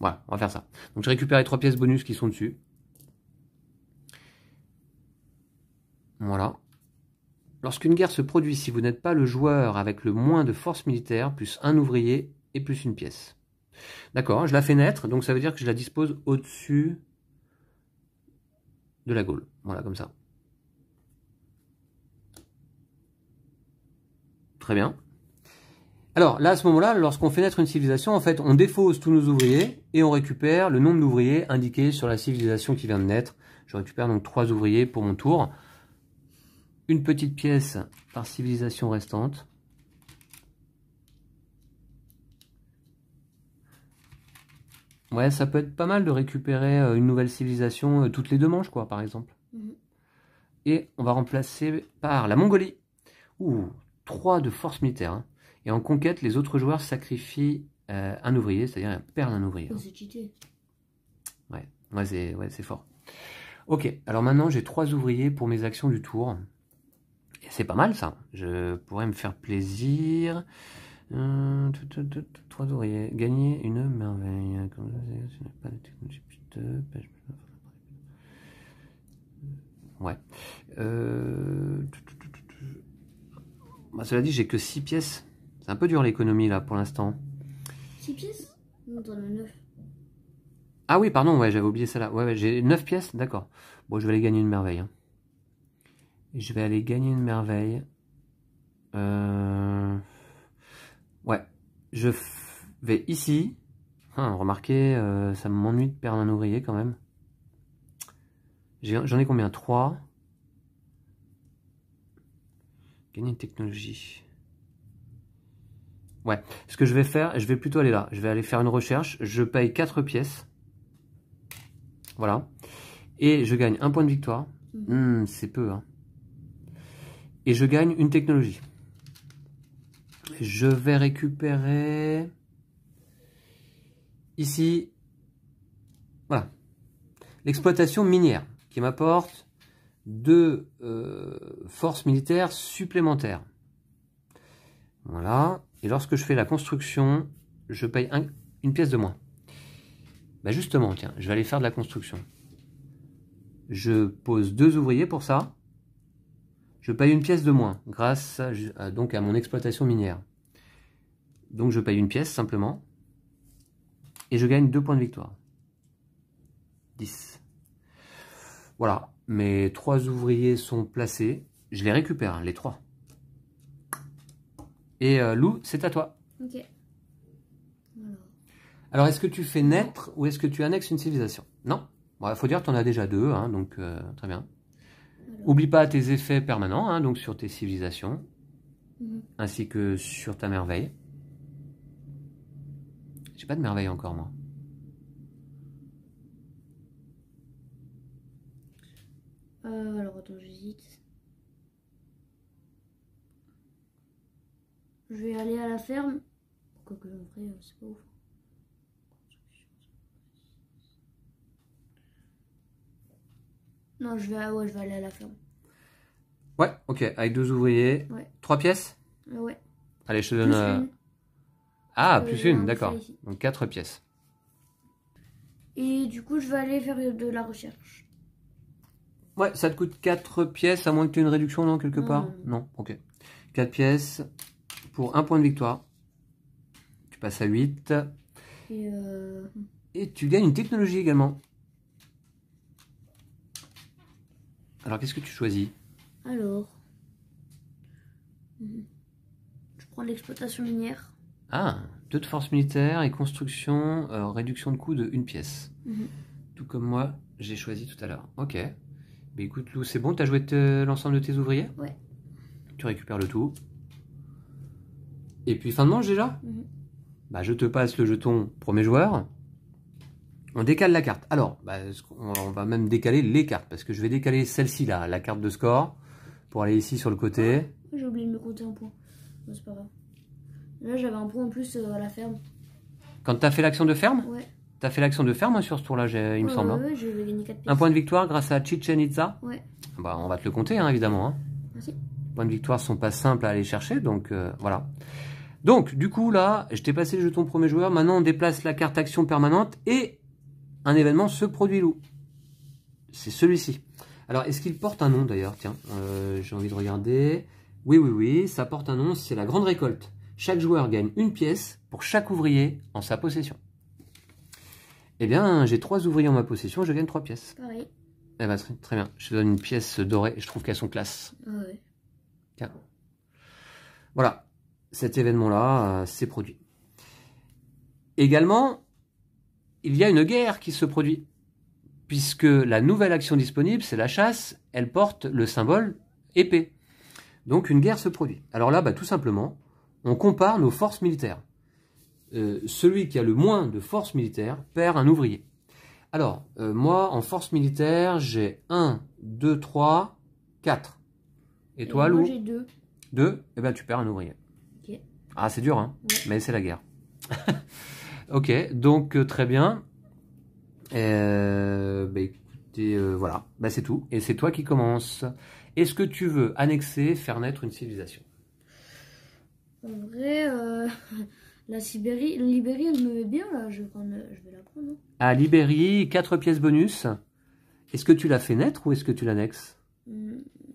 Voilà, on va faire ça. Donc je récupère les trois pièces bonus qui sont dessus. Voilà. Lorsqu'une guerre se produit, si vous n'êtes pas le joueur avec le moins de force militaires, plus un ouvrier et plus une pièce. D'accord, je la fais naître, donc ça veut dire que je la dispose au-dessus de la Gaule. Voilà, comme ça. Très bien. Alors là, à ce moment-là, lorsqu'on fait naître une civilisation, en fait, on défausse tous nos ouvriers et on récupère le nombre d'ouvriers indiqué sur la civilisation qui vient de naître. Je récupère donc trois ouvriers pour mon tour. Une petite pièce par civilisation restante. Ouais, ça peut être pas mal de récupérer euh, une nouvelle civilisation euh, toutes les deux manches, quoi, par exemple. Mhm. Et on va remplacer par la Mongolie. Ouh, trois de force militaire. Hein. Et en conquête, les autres joueurs sacrifient euh, un ouvrier, c'est-à-dire perdent un ouvrier. c'est Ouais, c'est fort. Ok, alors maintenant j'ai trois ouvriers pour mes actions du tour. Et c'est pas mal ça. Je pourrais me faire plaisir. Euh, trois ouvriers. Gagner une merveille. Ouais. Euh, bah, cela dit, j'ai que 6 pièces. C'est un peu dur l'économie là pour l'instant. 6 pièces Ah oui, pardon, ouais, j'avais oublié ça là. Ouais, j'ai 9 pièces, d'accord. Bon, je vais aller gagner une merveille. Hein. Je vais aller gagner une merveille. Euh. Ouais, je vais ici. Hein, remarquez, euh, ça m'ennuie de perdre un ouvrier quand même. J'en ai, combien 3. Gagner une technologie. Ouais, ce que je vais faire, je vais plutôt aller là. Je vais aller faire une recherche. Je paye 4 pièces. Voilà. Et je gagne un point de victoire. Mmh. Mmh, c'est peu. Hein. Et je gagne une technologie. Je vais récupérer ici, voilà, l'exploitation minière qui m'apporte deux euh, forces militaires supplémentaires. Voilà. Et lorsque je fais la construction, je paye une pièce de moins. Bah justement, tiens, je vais aller faire de la construction. Je pose deux ouvriers pour ça. Je paye une pièce de moins, grâce à, donc à mon exploitation minière. Donc je paye une pièce simplement, et je gagne deux points de victoire. 10. Voilà, mes trois ouvriers sont placés, je les récupère, les trois. Et euh, Lou, c'est à toi. Ok. Alors, est-ce que tu fais naître ou est-ce que tu annexes une civilisation Non. Bon, il faut dire que tu en as déjà deux, hein, donc euh, très bien. Oublie pas tes effets permanents, hein, donc sur tes civilisations, mm-hmm. ainsi que sur ta merveille. J'ai pas de merveille encore, moi. Euh, alors attends, j'hésite. Je vais aller à la ferme. que vrai, c'est pas ouf. Non, je vais, ouais, je aller à la ferme. Ouais, ok, avec deux ouvriers. Trois pièces Ouais. Allez, je te donne. Plus euh, une. Ah, euh, plus une, d'accord. Donc quatre pièces. Et du coup, je vais aller faire de la recherche. Ouais, ça te coûte quatre pièces, à moins que tu aies une réduction, non, quelque part non. ok. Quatre pièces pour un point de victoire. Tu passes à 8. Euh, hmm. Et tu gagnes une technologie également. Alors, qu'est-ce que tu choisis Alors, hmm, je prends l'exploitation minière. Ah, deux de force militaire et construction, euh, réduction de coût de une pièce. Mhm. Tout comme moi, j'ai choisi tout à l'heure. Ok. Mais écoute, Lou, c'est bon, t'as joué l'ensemble de tes ouvriers Ouais. Tu récupères le tout. Et puis fin de manche déjà mhm. Bah, je te passe le jeton premier joueur. On décale la carte. Alors, bah, on va même décaler les cartes, parce que je vais décaler celle-ci, là, la carte de score, pour aller ici sur le côté. Ah j'ai oublié de me compter un point. c'est pas Là, j'avais un point en plus euh, à la ferme. Quand t'as fait l'action de ferme Ouais. T'as fait l'action de ferme hein, sur ce tour-là, il me semble. Hein. un point de victoire grâce à Chichen Itza Ouais. Bah, on va te le compter, hein, évidemment. Merci. points de victoire sont pas simples à aller chercher, donc euh, voilà. Donc, du coup, là, je t'ai passé le jeton premier joueur. Maintenant, on déplace la carte action permanente et un événement, se produit loup. C'est celui-ci. Alors, est-ce qu'il porte un nom d'ailleurs Tiens, euh, j'ai envie de regarder. Oui, oui, oui, ça porte un nom, c'est la grande récolte. Chaque joueur gagne une pièce pour chaque ouvrier en sa possession. Eh bien, j'ai trois ouvriers en ma possession, je gagne trois pièces. Oui. Eh ben, très bien. Je donne une pièce dorée, je trouve qu'elles sont classe. Oui. Tiens. Voilà, cet événement-là, euh, s'est produit. Également, il y a une guerre qui se produit, puisque la nouvelle action disponible, c'est la chasse, elle porte le symbole épée. Donc une guerre se produit. Alors là, bah, tout simplement, on compare nos forces militaires. Euh, celui qui a le moins de forces militaires perd un ouvrier. Alors, euh, moi, en force militaire, j'ai 1, 2, 3, 4. Et toi, Lou j'ai 2. 2 Eh bien, tu perds un ouvrier. Ah, c'est dur, hein Mais c'est la guerre. Ok, donc euh, très bien. Euh, bah, écoutez, euh, voilà, bah, c'est tout. Et c'est toi qui commences. Est-ce que tu veux annexer, faire naître une civilisation En vrai, la Sibérie, Libérie, elle me met bien là. Je vais, la prendre. Ah, Libérie, 4 pièces bonus. Est-ce que tu la fais naître ou est-ce que tu l'annexes mm,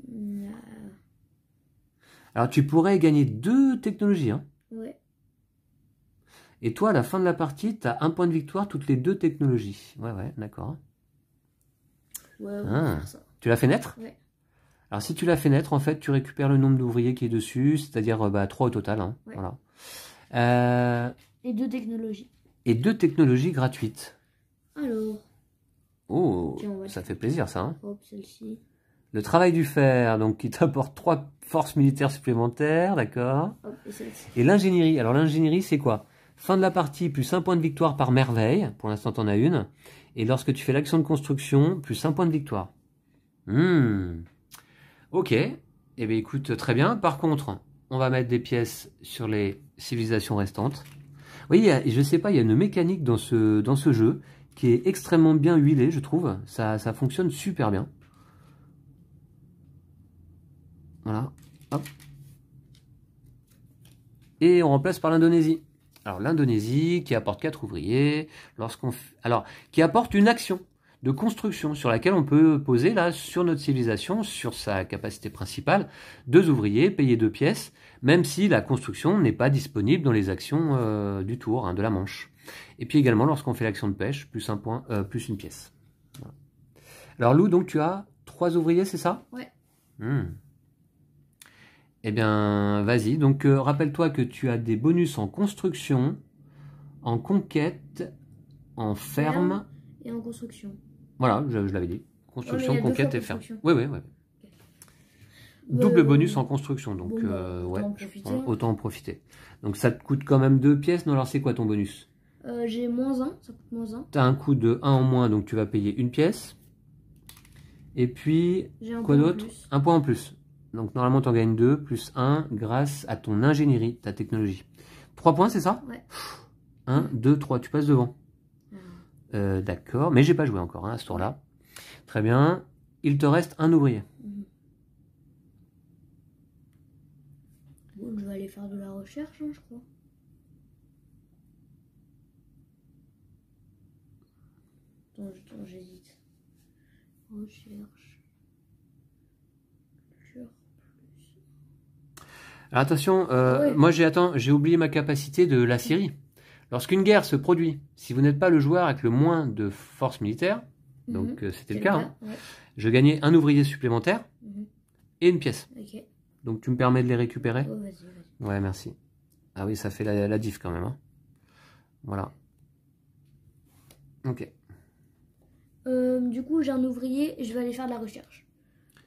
mm, Alors, tu pourrais gagner deux technologies. Hein. Ouais. Et toi, à la fin de la partie, tu as un point de victoire toutes les deux technologies. Ouais, ouais, d'accord. Ah. Tu l'as fait naître Ouais. Alors, si tu l'as fait naître, en fait, tu récupères le nombre d'ouvriers qui est dessus, c'est-à-dire euh, bah, 3 au total. Hein, voilà. Euh, et deux technologies. Et deux technologies gratuites. Alors. Oh, ça fait plaisir, ça. Hein. Hop, celle-ci. Le travail du fer, donc qui t'apporte trois forces militaires supplémentaires, d'accord. et l'ingénierie. Alors l'ingénierie, c'est quoi Fin de la partie, plus un point de victoire par merveille. Pour l'instant, t'en as une. Et lorsque tu fais l'action de construction, plus un point de victoire. Hmm. Ok. Eh bien, écoute, très bien. Par contre, on va mettre des pièces sur les civilisations restantes. Oui, voyez, je sais pas, il y a une mécanique dans ce, dans ce jeu qui est extrêmement bien huilée, je trouve. Ça, ça fonctionne super bien. Voilà. Hop. Et on remplace par l'Indonésie. Alors l'Indonésie qui apporte quatre ouvriers, lorsqu'on alors qui apporte une action de construction sur laquelle on peut poser là sur notre civilisation, sur sa capacité principale, deux ouvriers payer deux pièces, même si la construction n'est pas disponible dans les actions euh, du tour hein, de la Manche. Et puis également lorsqu'on fait l'action de pêche, plus un point, euh, plus une pièce. Alors Lou, donc tu as trois ouvriers, c'est ça Oui. Mmh. Eh bien, vas-y. Donc, euh, rappelle-toi que tu as des bonus en construction, en conquête, en ferme. Et en construction. Voilà, je, l'avais dit. Construction, conquête et ferme. Oui, oui, oui. Double euh, bonus en construction, donc bah, euh, ouais, autant, en profiter. Donc ça te coûte quand même deux pièces. Non, alors c'est quoi ton bonus J'ai moins un. ça coûte moins Tu T'as un coût de 1 en moins, donc tu vas payer une pièce. Et puis, quoi d'autre Un point en plus. Donc normalement, tu en gagnes 2 plus 1 grâce à ton ingénierie, ta technologie. 3 points, c'est ça Ouais. 1, 2, 3, tu passes devant. Hmm. Euh, d'accord, mais j'ai pas joué encore hein, à ce tour-là. Très bien. Il te reste un ouvrier. Hmm. Bon, je vais aller faire de la recherche, hein, je crois. Attends, j'hésite. Recherche. attention, euh, ah moi j'ai attends, j'ai oublié ma capacité de la Syrie. Lorsqu'une guerre se produit, si vous n'êtes pas le joueur avec le moins de forces militaires, mhm. donc euh, c'était le cas, hein, je gagnais un ouvrier supplémentaire mhm. et une pièce. Donc tu me permets de les récupérer Ouais, merci. Ah oui, ça fait la, diff quand même. Hein. Voilà. Ok. Euh, du coup, j'ai un ouvrier, je vais aller faire de la recherche.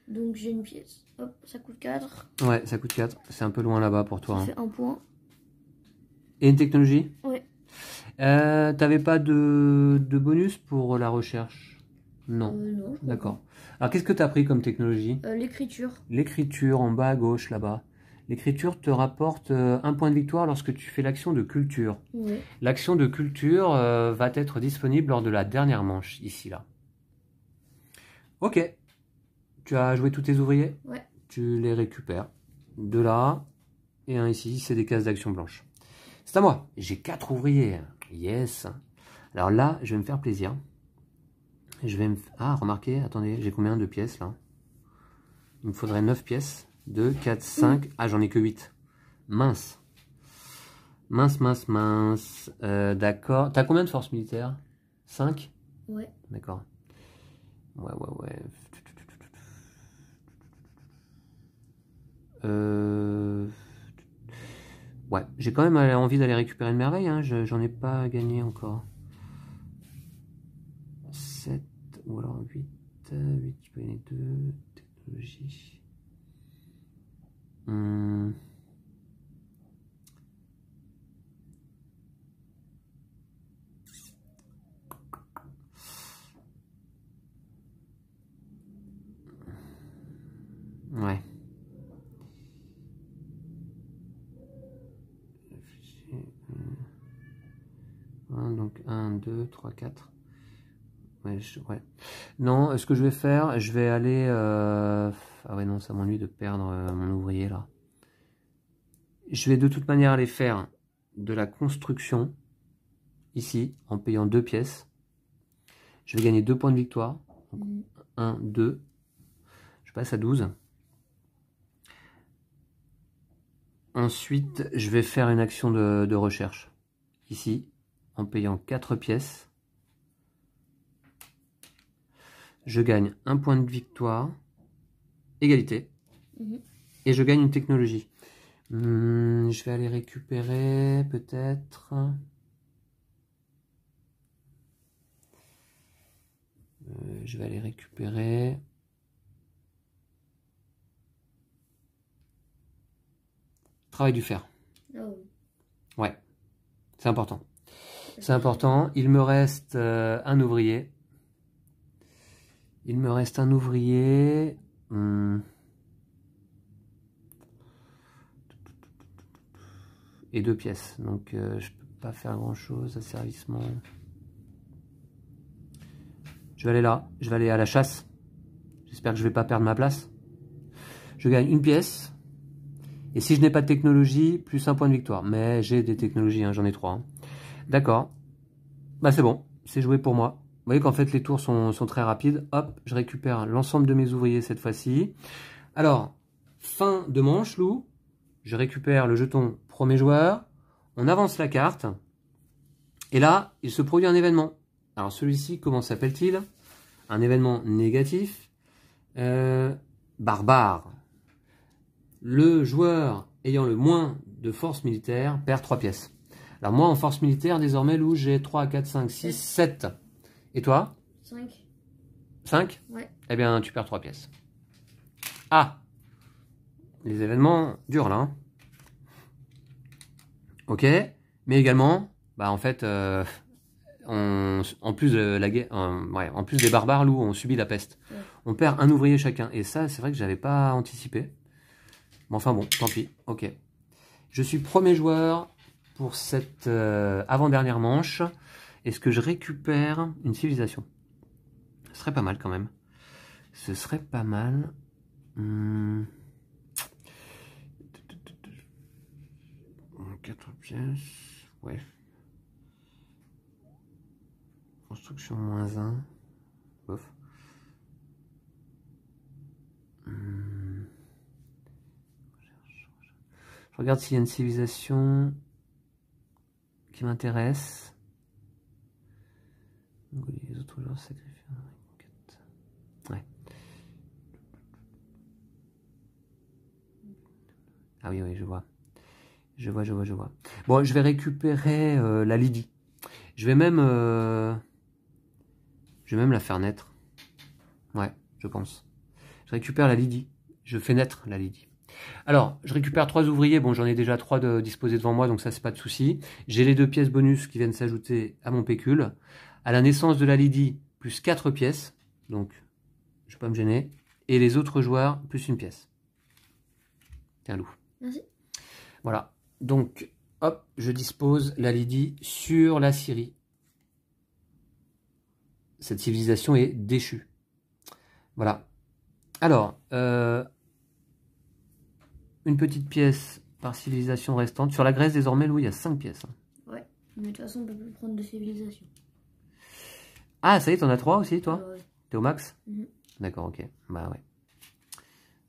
Donc j'ai une pièce. Hop, ça coûte 4. Ouais, ça coûte 4. C'est un peu loin là-bas pour toi. C'est hein. un point. Et une technologie Ouais. Euh, t'avais pas de, bonus pour la recherche Non. Euh, non D'accord. Alors qu'est-ce que tu as pris comme technologie euh, L'écriture. L'écriture en bas à gauche là-bas. L'écriture te rapporte un point de victoire lorsque tu fais l'action de culture. L'action de culture va être disponible lors de la dernière manche, ici là. Ok, tu as joué tous tes ouvriers Ouais. Tu les récupères. de là et un ici, c'est des cases d'action blanche. C'est à moi. J'ai quatre ouvriers. Yes. Alors là, je vais me faire plaisir. Je vais me... Ah, remarquez, attendez, j'ai combien de pièces là Il me faudrait 9 pièces. 2, 4, 5. Ah, j'en ai que 8. Mince. Mince, mince, mince. Euh, d'accord. T'as combien de forces militaires 5 Ouais. D'accord. Ouais, ouais, ouais. Euh... Ouais, j'ai quand même envie d'aller récupérer une merveille, hein. j'en ai pas gagné encore. 7, ou alors 8, 8, je gagner 2, technologie. Hmm. Ouais. Donc 1, 2, 3, 4. Non, euh, ce que je vais faire, je vais aller... Euh, ah ouais, non, ça m'ennuie de perdre euh, mon ouvrier là. Je vais de toute manière aller faire de la construction, ici, en payant deux pièces. Je vais gagner deux points de victoire. 1, 2. Mm. Je passe à 12. Ensuite, je vais faire une action de, de recherche. Ici, en payant 4 pièces. Je gagne un point de victoire, égalité, mhm. et je gagne une technologie. Hmm, je vais aller récupérer peut-être... Euh, je vais aller récupérer... Travail du fer. Oh. Ouais, c'est important. C'est important. Il me reste euh, un ouvrier. Il me reste un ouvrier. Hmm. Et deux pièces. Donc je euh, je peux pas faire grand chose. à servicement. Je vais aller là. Je vais aller à la chasse. J'espère que je ne vais pas perdre ma place. Je gagne une pièce. Et si je n'ai pas de technologie, plus un point de victoire. Mais j'ai des technologies, hein. j'en ai trois. D'accord. Bah c'est bon, c'est joué pour moi. Vous voyez qu'en fait les tours sont, très rapides. Hop, je récupère l'ensemble de mes ouvriers cette fois-ci. Alors, fin de manche, loup. Je récupère le jeton premier joueur. On avance la carte. Et là, il se produit un événement. Alors celui-ci, comment s'appelle-t-il Un événement négatif. Euh, barbare. Le joueur ayant le moins de force militaire perd 3 pièces. Alors moi, en force militaire, désormais, Lou, j'ai 3, 4, 5, 6, 7. Et toi 5. 5 Ouais. Eh bien, tu perds 3 pièces. Ah Les événements durent, là. Hein. ok Mais également, bah en fait, euh, en, plus la euh, en plus des barbares, Lou, on subit la peste. On perd un ouvrier chacun. Et ça, c'est vrai que je j'avais pas anticipé. Mais enfin bon, tant pis. Ok. Je suis premier joueur pour cette euh, avant-dernière manche. Est-ce que je récupère une civilisation Ce serait pas mal quand même. Ce serait pas mal. 4 hmm. pièces. Ouais. Construction moins 1. Bof. Hmm. Je regarde s'il y a une civilisation qui m'intéresse. Ah oui, oui, je vois. Je vois, je vois, je vois. Bon, je vais récupérer euh, la Lydie. Je vais même... Euh, je vais même la faire naître. Ouais, je pense. Je récupère la Lydie. Je fais naître la Lydie. Alors, je récupère trois ouvriers. Bon, j'en ai déjà trois de, disposés devant moi, donc ça, c'est pas de souci. J'ai les deux pièces bonus qui viennent s'ajouter à mon pécule. À la naissance de la Lydie, plus quatre pièces. Donc, je vais pas me gêner. Et les autres joueurs, plus une pièce. un loup. Merci. Voilà. Donc, hop, je dispose la Lydie sur la Syrie. Cette civilisation est déchue. Voilà. Alors, euh, une petite pièce par civilisation restante. Sur la Grèce, désormais, Louis, il y a cinq pièces. Hein. Ouais, mais de toute façon, on peut plus prendre de civilisation. Ah, ça y est, t'en as 3 aussi, toi T'es au max mhm. D'accord, ok. Bah ouais.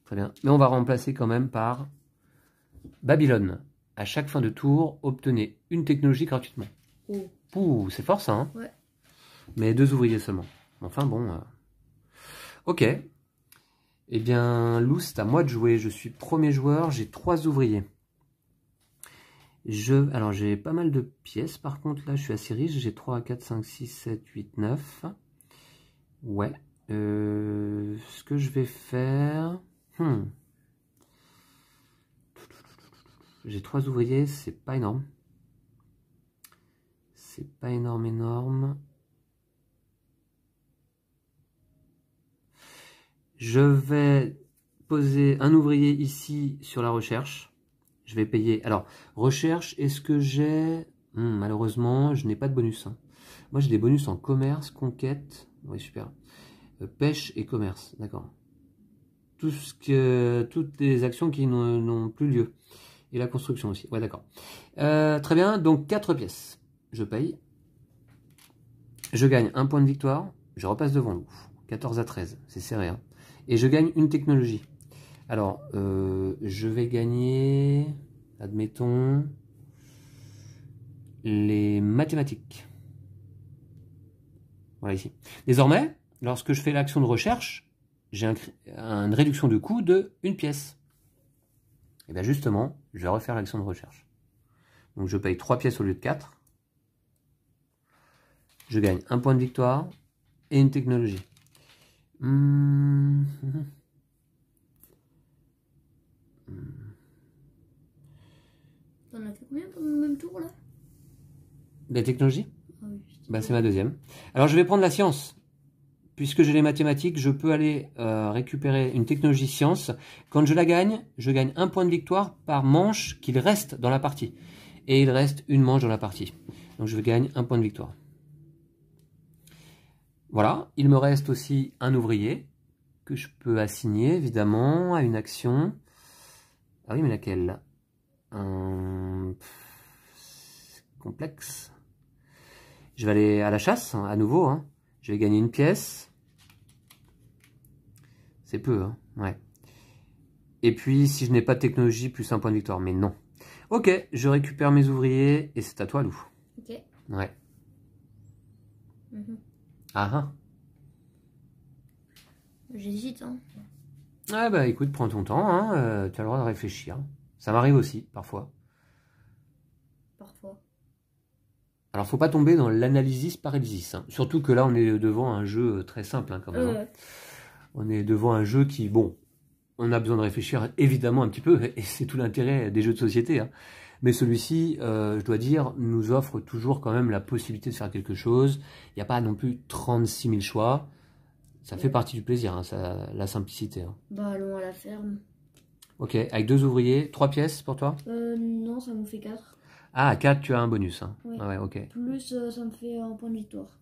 Très bien. Mais on va remplacer quand même par Babylone. À chaque fin de tour, obtenez une technologie gratuitement. Oh. Ouh, c'est fort ça, hein Ouais. Mais deux ouvriers seulement. Enfin bon. Euh. Ok, eh bien, Lou, c'est à moi de jouer. Je suis premier joueur, j'ai trois ouvriers. Je, alors, j'ai pas mal de pièces, par contre, là, je suis assez riche. J'ai 3, 4, 5, 6, 7, 8, 9. Ouais. Euh, ce que je vais faire... Hmm. J'ai trois ouvriers, c'est pas énorme. C'est pas énorme, énorme. Je vais poser un ouvrier ici sur la recherche. Je vais payer. Alors, recherche, est-ce que j'ai... Hmm, malheureusement, je n'ai pas de bonus. Hein. Moi, j'ai des bonus en commerce, conquête. Oui, super. Euh, pêche et commerce, d'accord. toutes les actions qui n'ont plus lieu. Et la construction aussi. Ouais, d'accord. Euh, très bien, donc 4 pièces. Je paye. Je gagne un point de victoire. Je repasse devant vous. 14 à 13, c'est serré. Hein. Et je gagne une technologie. Alors, euh, je vais gagner, admettons, les mathématiques. Voilà ici. Désormais, lorsque je fais l'action de recherche, j'ai une réduction de coût de une pièce. Et bien justement, je vais refaire l'action de recherche. Donc je paye 3 pièces au lieu de 4. Je gagne un point de victoire et une technologie des mm. le même tour là La technologie ah bah, C'est ma deuxième. Alors je vais prendre la science. Puisque j'ai les mathématiques, je peux aller euh, récupérer une technologie science. Quand je la gagne, je gagne un point de victoire par manche qu'il reste dans la partie. Et il reste une manche dans la partie. Donc je gagne un point de victoire. Voilà, il me reste aussi un ouvrier que je peux assigner évidemment à une action. Ah oui, mais laquelle un Complexe. Je vais aller à la chasse, hein, à nouveau. Hein. Je vais gagner une pièce. C'est peu, hein ouais. Et puis, si je n'ai pas de technologie, plus un point de victoire. Mais non. Ok, je récupère mes ouvriers et c'est à toi, Lou. Ok. Ouais. Mhm. Ah, ah J'hésite, hein. Ah bah écoute, prends ton temps, hein. Euh, tu as le droit de réfléchir. Ça m'arrive aussi, parfois. Parfois. Alors faut pas tomber dans l'analysis par Hein. Surtout que là, on est devant un jeu euh, très simple, hein, quand même. Hein. On est devant un jeu qui, bon, on a besoin de réfléchir évidemment un petit peu, et c'est tout l'intérêt des jeux de société. Hein. Mais celui-ci, euh, je dois dire, nous offre toujours quand même la possibilité de faire quelque chose. Il n'y a pas non plus 36 000 choix. Ça fait partie du plaisir, hein, ça, la simplicité. Hein. Bah, allons à la ferme. Ok, avec deux ouvriers, trois pièces pour toi euh, Non, ça me fait quatre. Ah, quatre, tu as un bonus. Hein. Ah plus, euh, ça me fait un point de victoire.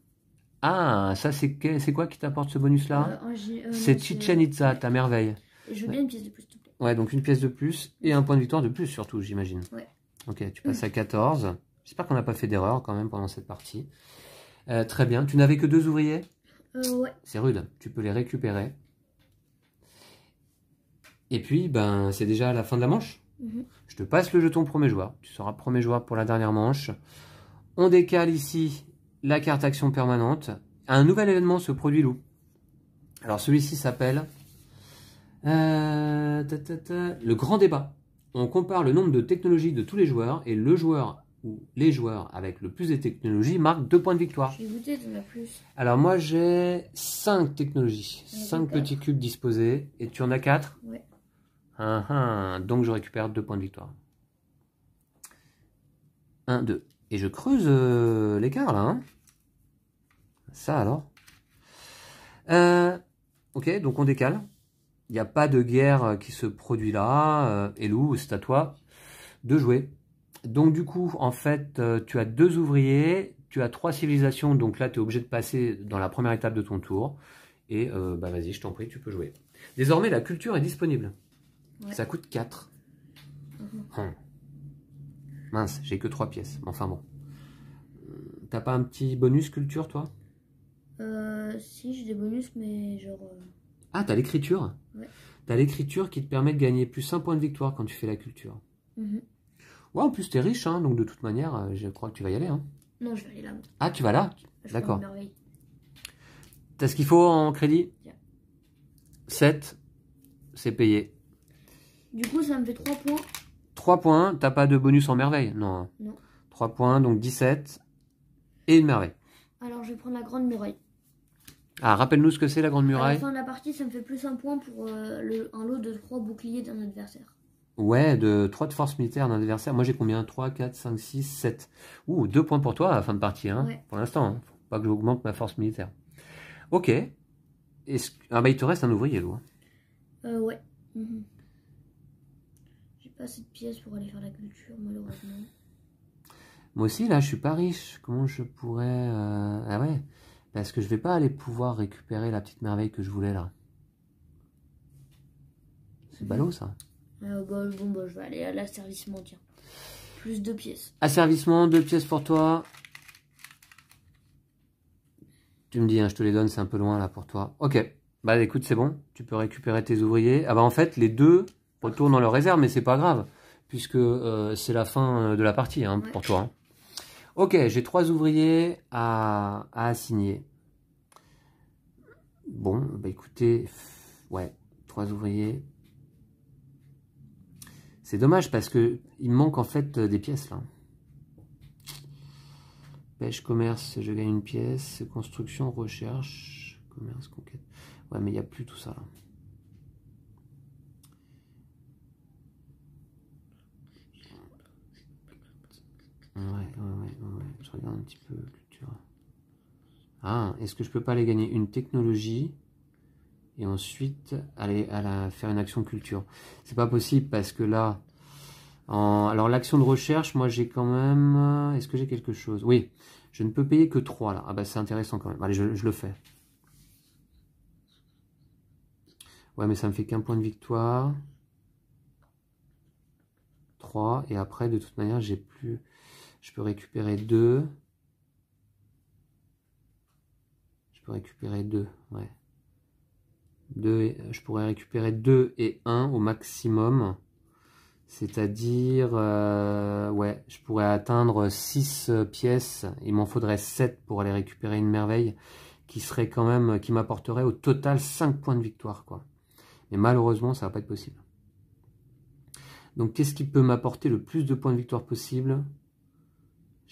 Ah, ça c'est quoi qui t'apporte ce bonus-là e, C'est Chichen Itza, ta merveille. je veux bien une pièce de plus, s'il te plaît. Ouais, donc une pièce de plus et un point de victoire de plus surtout, j'imagine. Ouais. Ok, tu passes à 14. J'espère qu'on n'a pas fait d'erreur quand même pendant cette partie. Euh, très bien. Tu n'avais que deux ouvriers euh, Ouais. C'est rude. Tu peux les récupérer. Et puis, ben, c'est déjà la fin de la manche. Mhm. Je te passe le jeton premier joueur. Tu seras premier joueur pour la dernière manche. On décale ici la carte action permanente. Un nouvel événement se produit, loup. Alors, celui-ci s'appelle euh, le grand débat. On compare le nombre de technologies de tous les joueurs et le joueur ou les joueurs avec le plus de technologies marque deux points de victoire. plus. Alors moi j'ai cinq technologies, 5 ah, petits cubes disposés et tu en as 4 Ouais. Ah, ah, donc je récupère 2 points de victoire. 1, 2. Et je creuse euh, l'écart là. Hein. Ça alors. Euh, ok, donc on décale. Il n'y a pas de guerre euh, qui se produit là. et euh, Elou, c'est à toi de jouer. Donc du coup, en fait, euh, tu as deux ouvriers, tu as trois civilisations, donc là, tu es obligé de passer dans la première étape de ton tour. Et bah vas-y, je t'en prie, tu peux jouer. Désormais, la culture est disponible. Ça coûte 4. Mhm. Hein. Mince, j'ai que 3 pièces. Enfin bon. T'as pas un petit bonus culture, toi Euh, si, j'ai des bonus, mais genre... Ah, t'as l'écriture ouais. T'as l'écriture qui te permet de gagner plus 5 points de victoire quand tu fais la culture. Mhm. Ouais, en plus, t'es riche, hein, donc de toute manière, euh, je crois que tu vas y aller. Hein. Non, je vais aller là. Ah, tu vas là D'accord. T'as ce qu'il faut en crédit 7, c'est payé. Du coup, ça me fait 3 points. 3 points, t'as pas de bonus en merveille Non. Hein. non. 3 points, donc 17 et une merveille. Alors, je vais prendre la grande merveille. Ah, rappelle-nous ce que c'est la Grande Muraille. À la fin de la partie, ça me fait plus un point pour euh, un lot de trois boucliers d'un adversaire. Ouais, de trois de force militaire d'un adversaire. Moi, j'ai combien 3, 4, 5, 6, 7. Ouh, deux points pour toi à la fin de partie, hein, pour l'instant. ne hein. Faut pas que j'augmente ma force militaire. Ok. Ah, bah, il te reste un ouvrier, Lou. Hein. Euh, ouais. Mhm. J'ai pas assez de pièces pour aller faire la culture, malheureusement. Moi aussi, là, je suis pas riche. Comment je pourrais. Euh, ah, ouais. Parce que je vais pas aller pouvoir récupérer la petite merveille que je voulais là. C'est ballot ça. Ah, bah, bon, bah, je vais aller à l'asservissement, tiens. Plus deux pièces. Asservissement, deux pièces pour toi. Tu me dis, hein, je te les donne, c'est un peu loin là pour toi. Ok, bah écoute, c'est bon, tu peux récupérer tes ouvriers. Ah bah en fait, les deux retournent dans leur réserve, mais c'est pas grave, puisque euh, c'est la fin euh, de la partie hein, pour toi. Hein. Ok, j'ai trois ouvriers à, à assigner. Bon, bah écoutez, ouais, trois ouvriers. C'est dommage parce que il me manque en fait euh, des pièces là. Pêche, commerce, je gagne une pièce. Construction, recherche, commerce, conquête. Ouais, mais il n'y a plus tout ça là. Ouais, ouais, ouais, Je regarde un petit peu culture. Ah, est-ce que je peux pas aller gagner une technologie et ensuite aller faire une action culture C'est pas possible parce que là, alors l'action de recherche, moi j'ai quand même. Euh, est-ce que j'ai quelque chose Oui, je ne peux payer que 3 là. Ah bah c'est intéressant quand même. Allez, je, je, le fais. Ouais, mais ça me fait qu'un point de victoire. 3. Et après, de toute manière, j'ai plus. Je peux récupérer 2. Je peux récupérer 2, 2 je pourrais récupérer 2 et 1 au maximum. C'est-à-dire, euh, ouais, je pourrais atteindre 6 euh, pièces. Il m'en faudrait 7 pour aller récupérer une merveille qui serait quand même, qui m'apporterait au total 5 points de victoire, quoi. Mais malheureusement, ça va pas être possible. Donc, qu'est-ce qui peut m'apporter le plus de points de victoire possible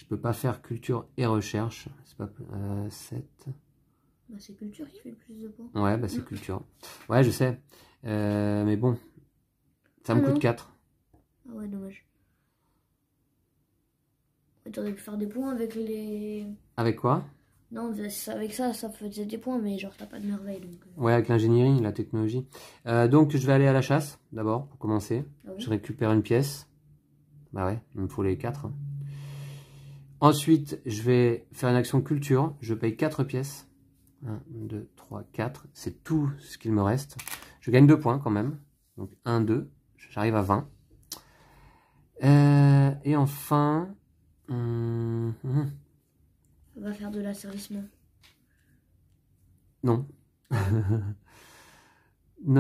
je peux pas faire culture et recherche. C'est pas euh, bah, c'est culture qui fait le plus de points. Ouais, bah c'est culture. Ouais, je sais. Euh, mais bon, ça me ah coûte 4. Ah ouais, dommage. T'aurais pu faire des points avec les. Avec quoi Non, avec ça, ça faisait des points, mais genre t'as pas de merveille. Euh. Ouais, avec l'ingénierie, la technologie. donc je vais aller à la chasse, d'abord, pour commencer. Ah je récupère une pièce. Bah ouais, il me faut les 4. Ensuite, je vais faire une action culture. Je paye 4 pièces. 1, 2, 3, 4. C'est tout ce qu'il me reste. Je gagne 2 points quand même. Donc 1, 2. J'arrive à 20. Euh, et enfin... Hum, hum. On va faire de l'asservissement. Non. non,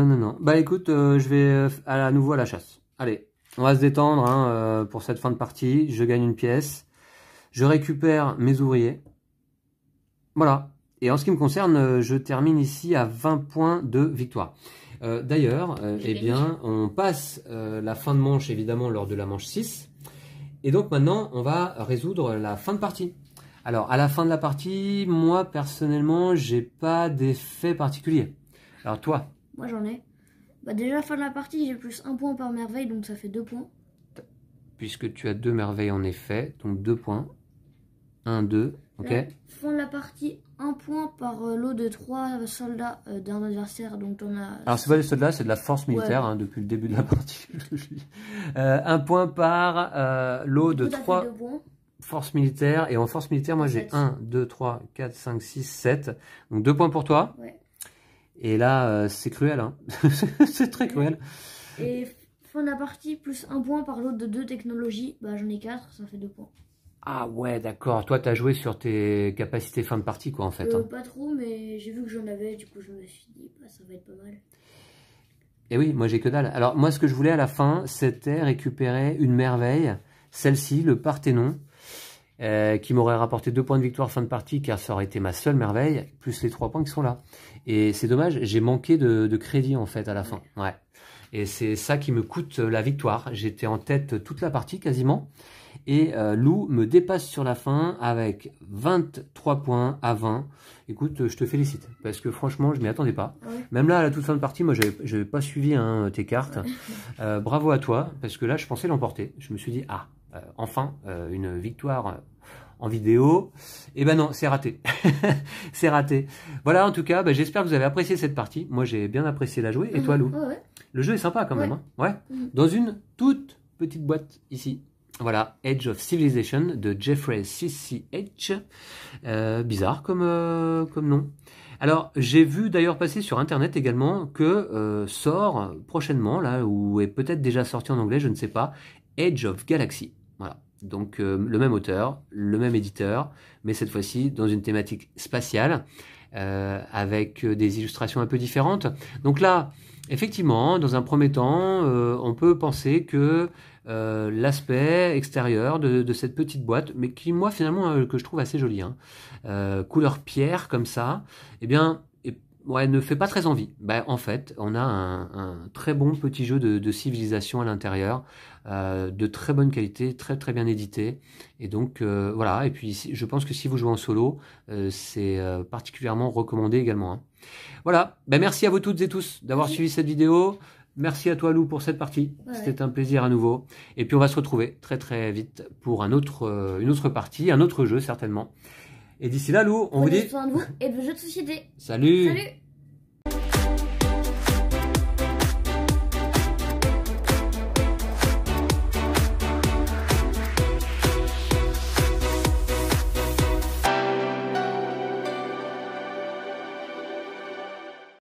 non, non. Bah écoute, euh, je vais euh, à nouveau à la chasse. Allez, on va se détendre hein, pour cette fin de partie. Je gagne une pièce. Je récupère mes ouvriers. Voilà. Et en ce qui me concerne, euh, je termine ici à 20 points de victoire. Euh, d'ailleurs, euh, eh bien, on passe la fin de manche, évidemment, lors de la manche 6. Et donc maintenant, on va résoudre la fin de partie. Alors, à la fin de la partie, moi, personnellement, j'ai pas d'effet particulier. Alors, toi Moi, j'en ai. Bah, déjà, la fin de la partie, j'ai plus un point par merveille, donc ça fait deux points. Puisque tu as deux merveilles en effet, donc deux points. 1, 2, ok. Font la partie 1 point par euh, lot de 3 soldats euh, d'un adversaire. Donc on a... Alors c'est pas des soldats, c'est de la force militaire hein, depuis le début de la partie. euh, un point par euh, lot de 3 forces militaires. Et en force militaire, moi j'ai 1, 2, 3, 4, 5, 6, 7. Donc 2 points pour toi. Et là, euh, c'est cruel. Hein. c'est très cruel. Et fond de la partie, plus 1 point par lot de 2 technologies. Bah, J'en ai 4, ça fait 2 points. Ah ouais, d'accord. Toi, t'as joué sur tes capacités fin de partie, quoi, en fait. Euh, hein. Pas trop, mais j'ai vu que j'en avais, du coup, je me suis dit, bah, ça va être pas mal. Et eh oui, moi, j'ai que dalle. Alors, moi, ce que je voulais à la fin, c'était récupérer une merveille, celle-ci, le Parthénon, euh, qui m'aurait rapporté deux points de victoire fin de partie, car ça aurait été ma seule merveille, plus les trois points qui sont là. Et c'est dommage, j'ai manqué de, crédit, en fait, à la fin. Ouais. Et c'est ça qui me coûte euh, la victoire. J'étais en tête euh, toute la partie quasiment. Et euh, Lou me dépasse sur la fin avec 23 points à 20. Écoute, je te félicite. Parce que franchement, je m'y attendais pas. Même là, à la toute fin de partie, moi, je n'avais pas suivi hein, tes cartes. bravo à toi. Parce que là, je pensais l'emporter. Je me suis dit, ah, enfin, une victoire en vidéo. eh ben non, c'est raté. c'est raté. Voilà, en tout cas, ben, j'espère que vous avez apprécié cette partie. Moi, j'ai bien apprécié la jouer. Et mhm. toi, Lou le jeu est sympa quand même. Ouais. Hein. Mm. Dans une toute petite boîte ici. Voilà, Edge of Civilization de Jeffrey C.C.H. Euh, bizarre comme, euh, comme nom. Alors, j'ai vu d'ailleurs passer sur Internet également que euh, sort prochainement, là, ou est peut-être déjà sorti en anglais, je ne sais pas, Edge of Galaxy. Voilà, donc euh, le même auteur, le même éditeur, mais cette fois-ci dans une thématique spatiale, avec des illustrations un peu différentes. Donc là, Effectivement, dans un premier temps, euh, on peut penser que euh, l'aspect extérieur de, cette petite boîte, mais qui moi finalement euh, que je trouve assez joli, hein, couleur pierre comme ça, eh bien, ouais, ne fait pas très envie. Ben, en fait, on a un, très bon petit jeu de, civilisation à l'intérieur, de très bonne qualité, très très bien édité, et donc voilà. Et puis, je pense que si vous jouez en solo, c'est particulièrement recommandé également. Hein. Voilà, ben, merci à vous toutes et tous d'avoir suivi cette vidéo. Merci à toi Lou pour cette partie. C'était un plaisir à nouveau. Et puis on va se retrouver très très vite pour un autre, euh, une autre partie, un autre jeu certainement. Et d'ici là Lou, on vous dit... de vous et de jeux de société. Salut, Salut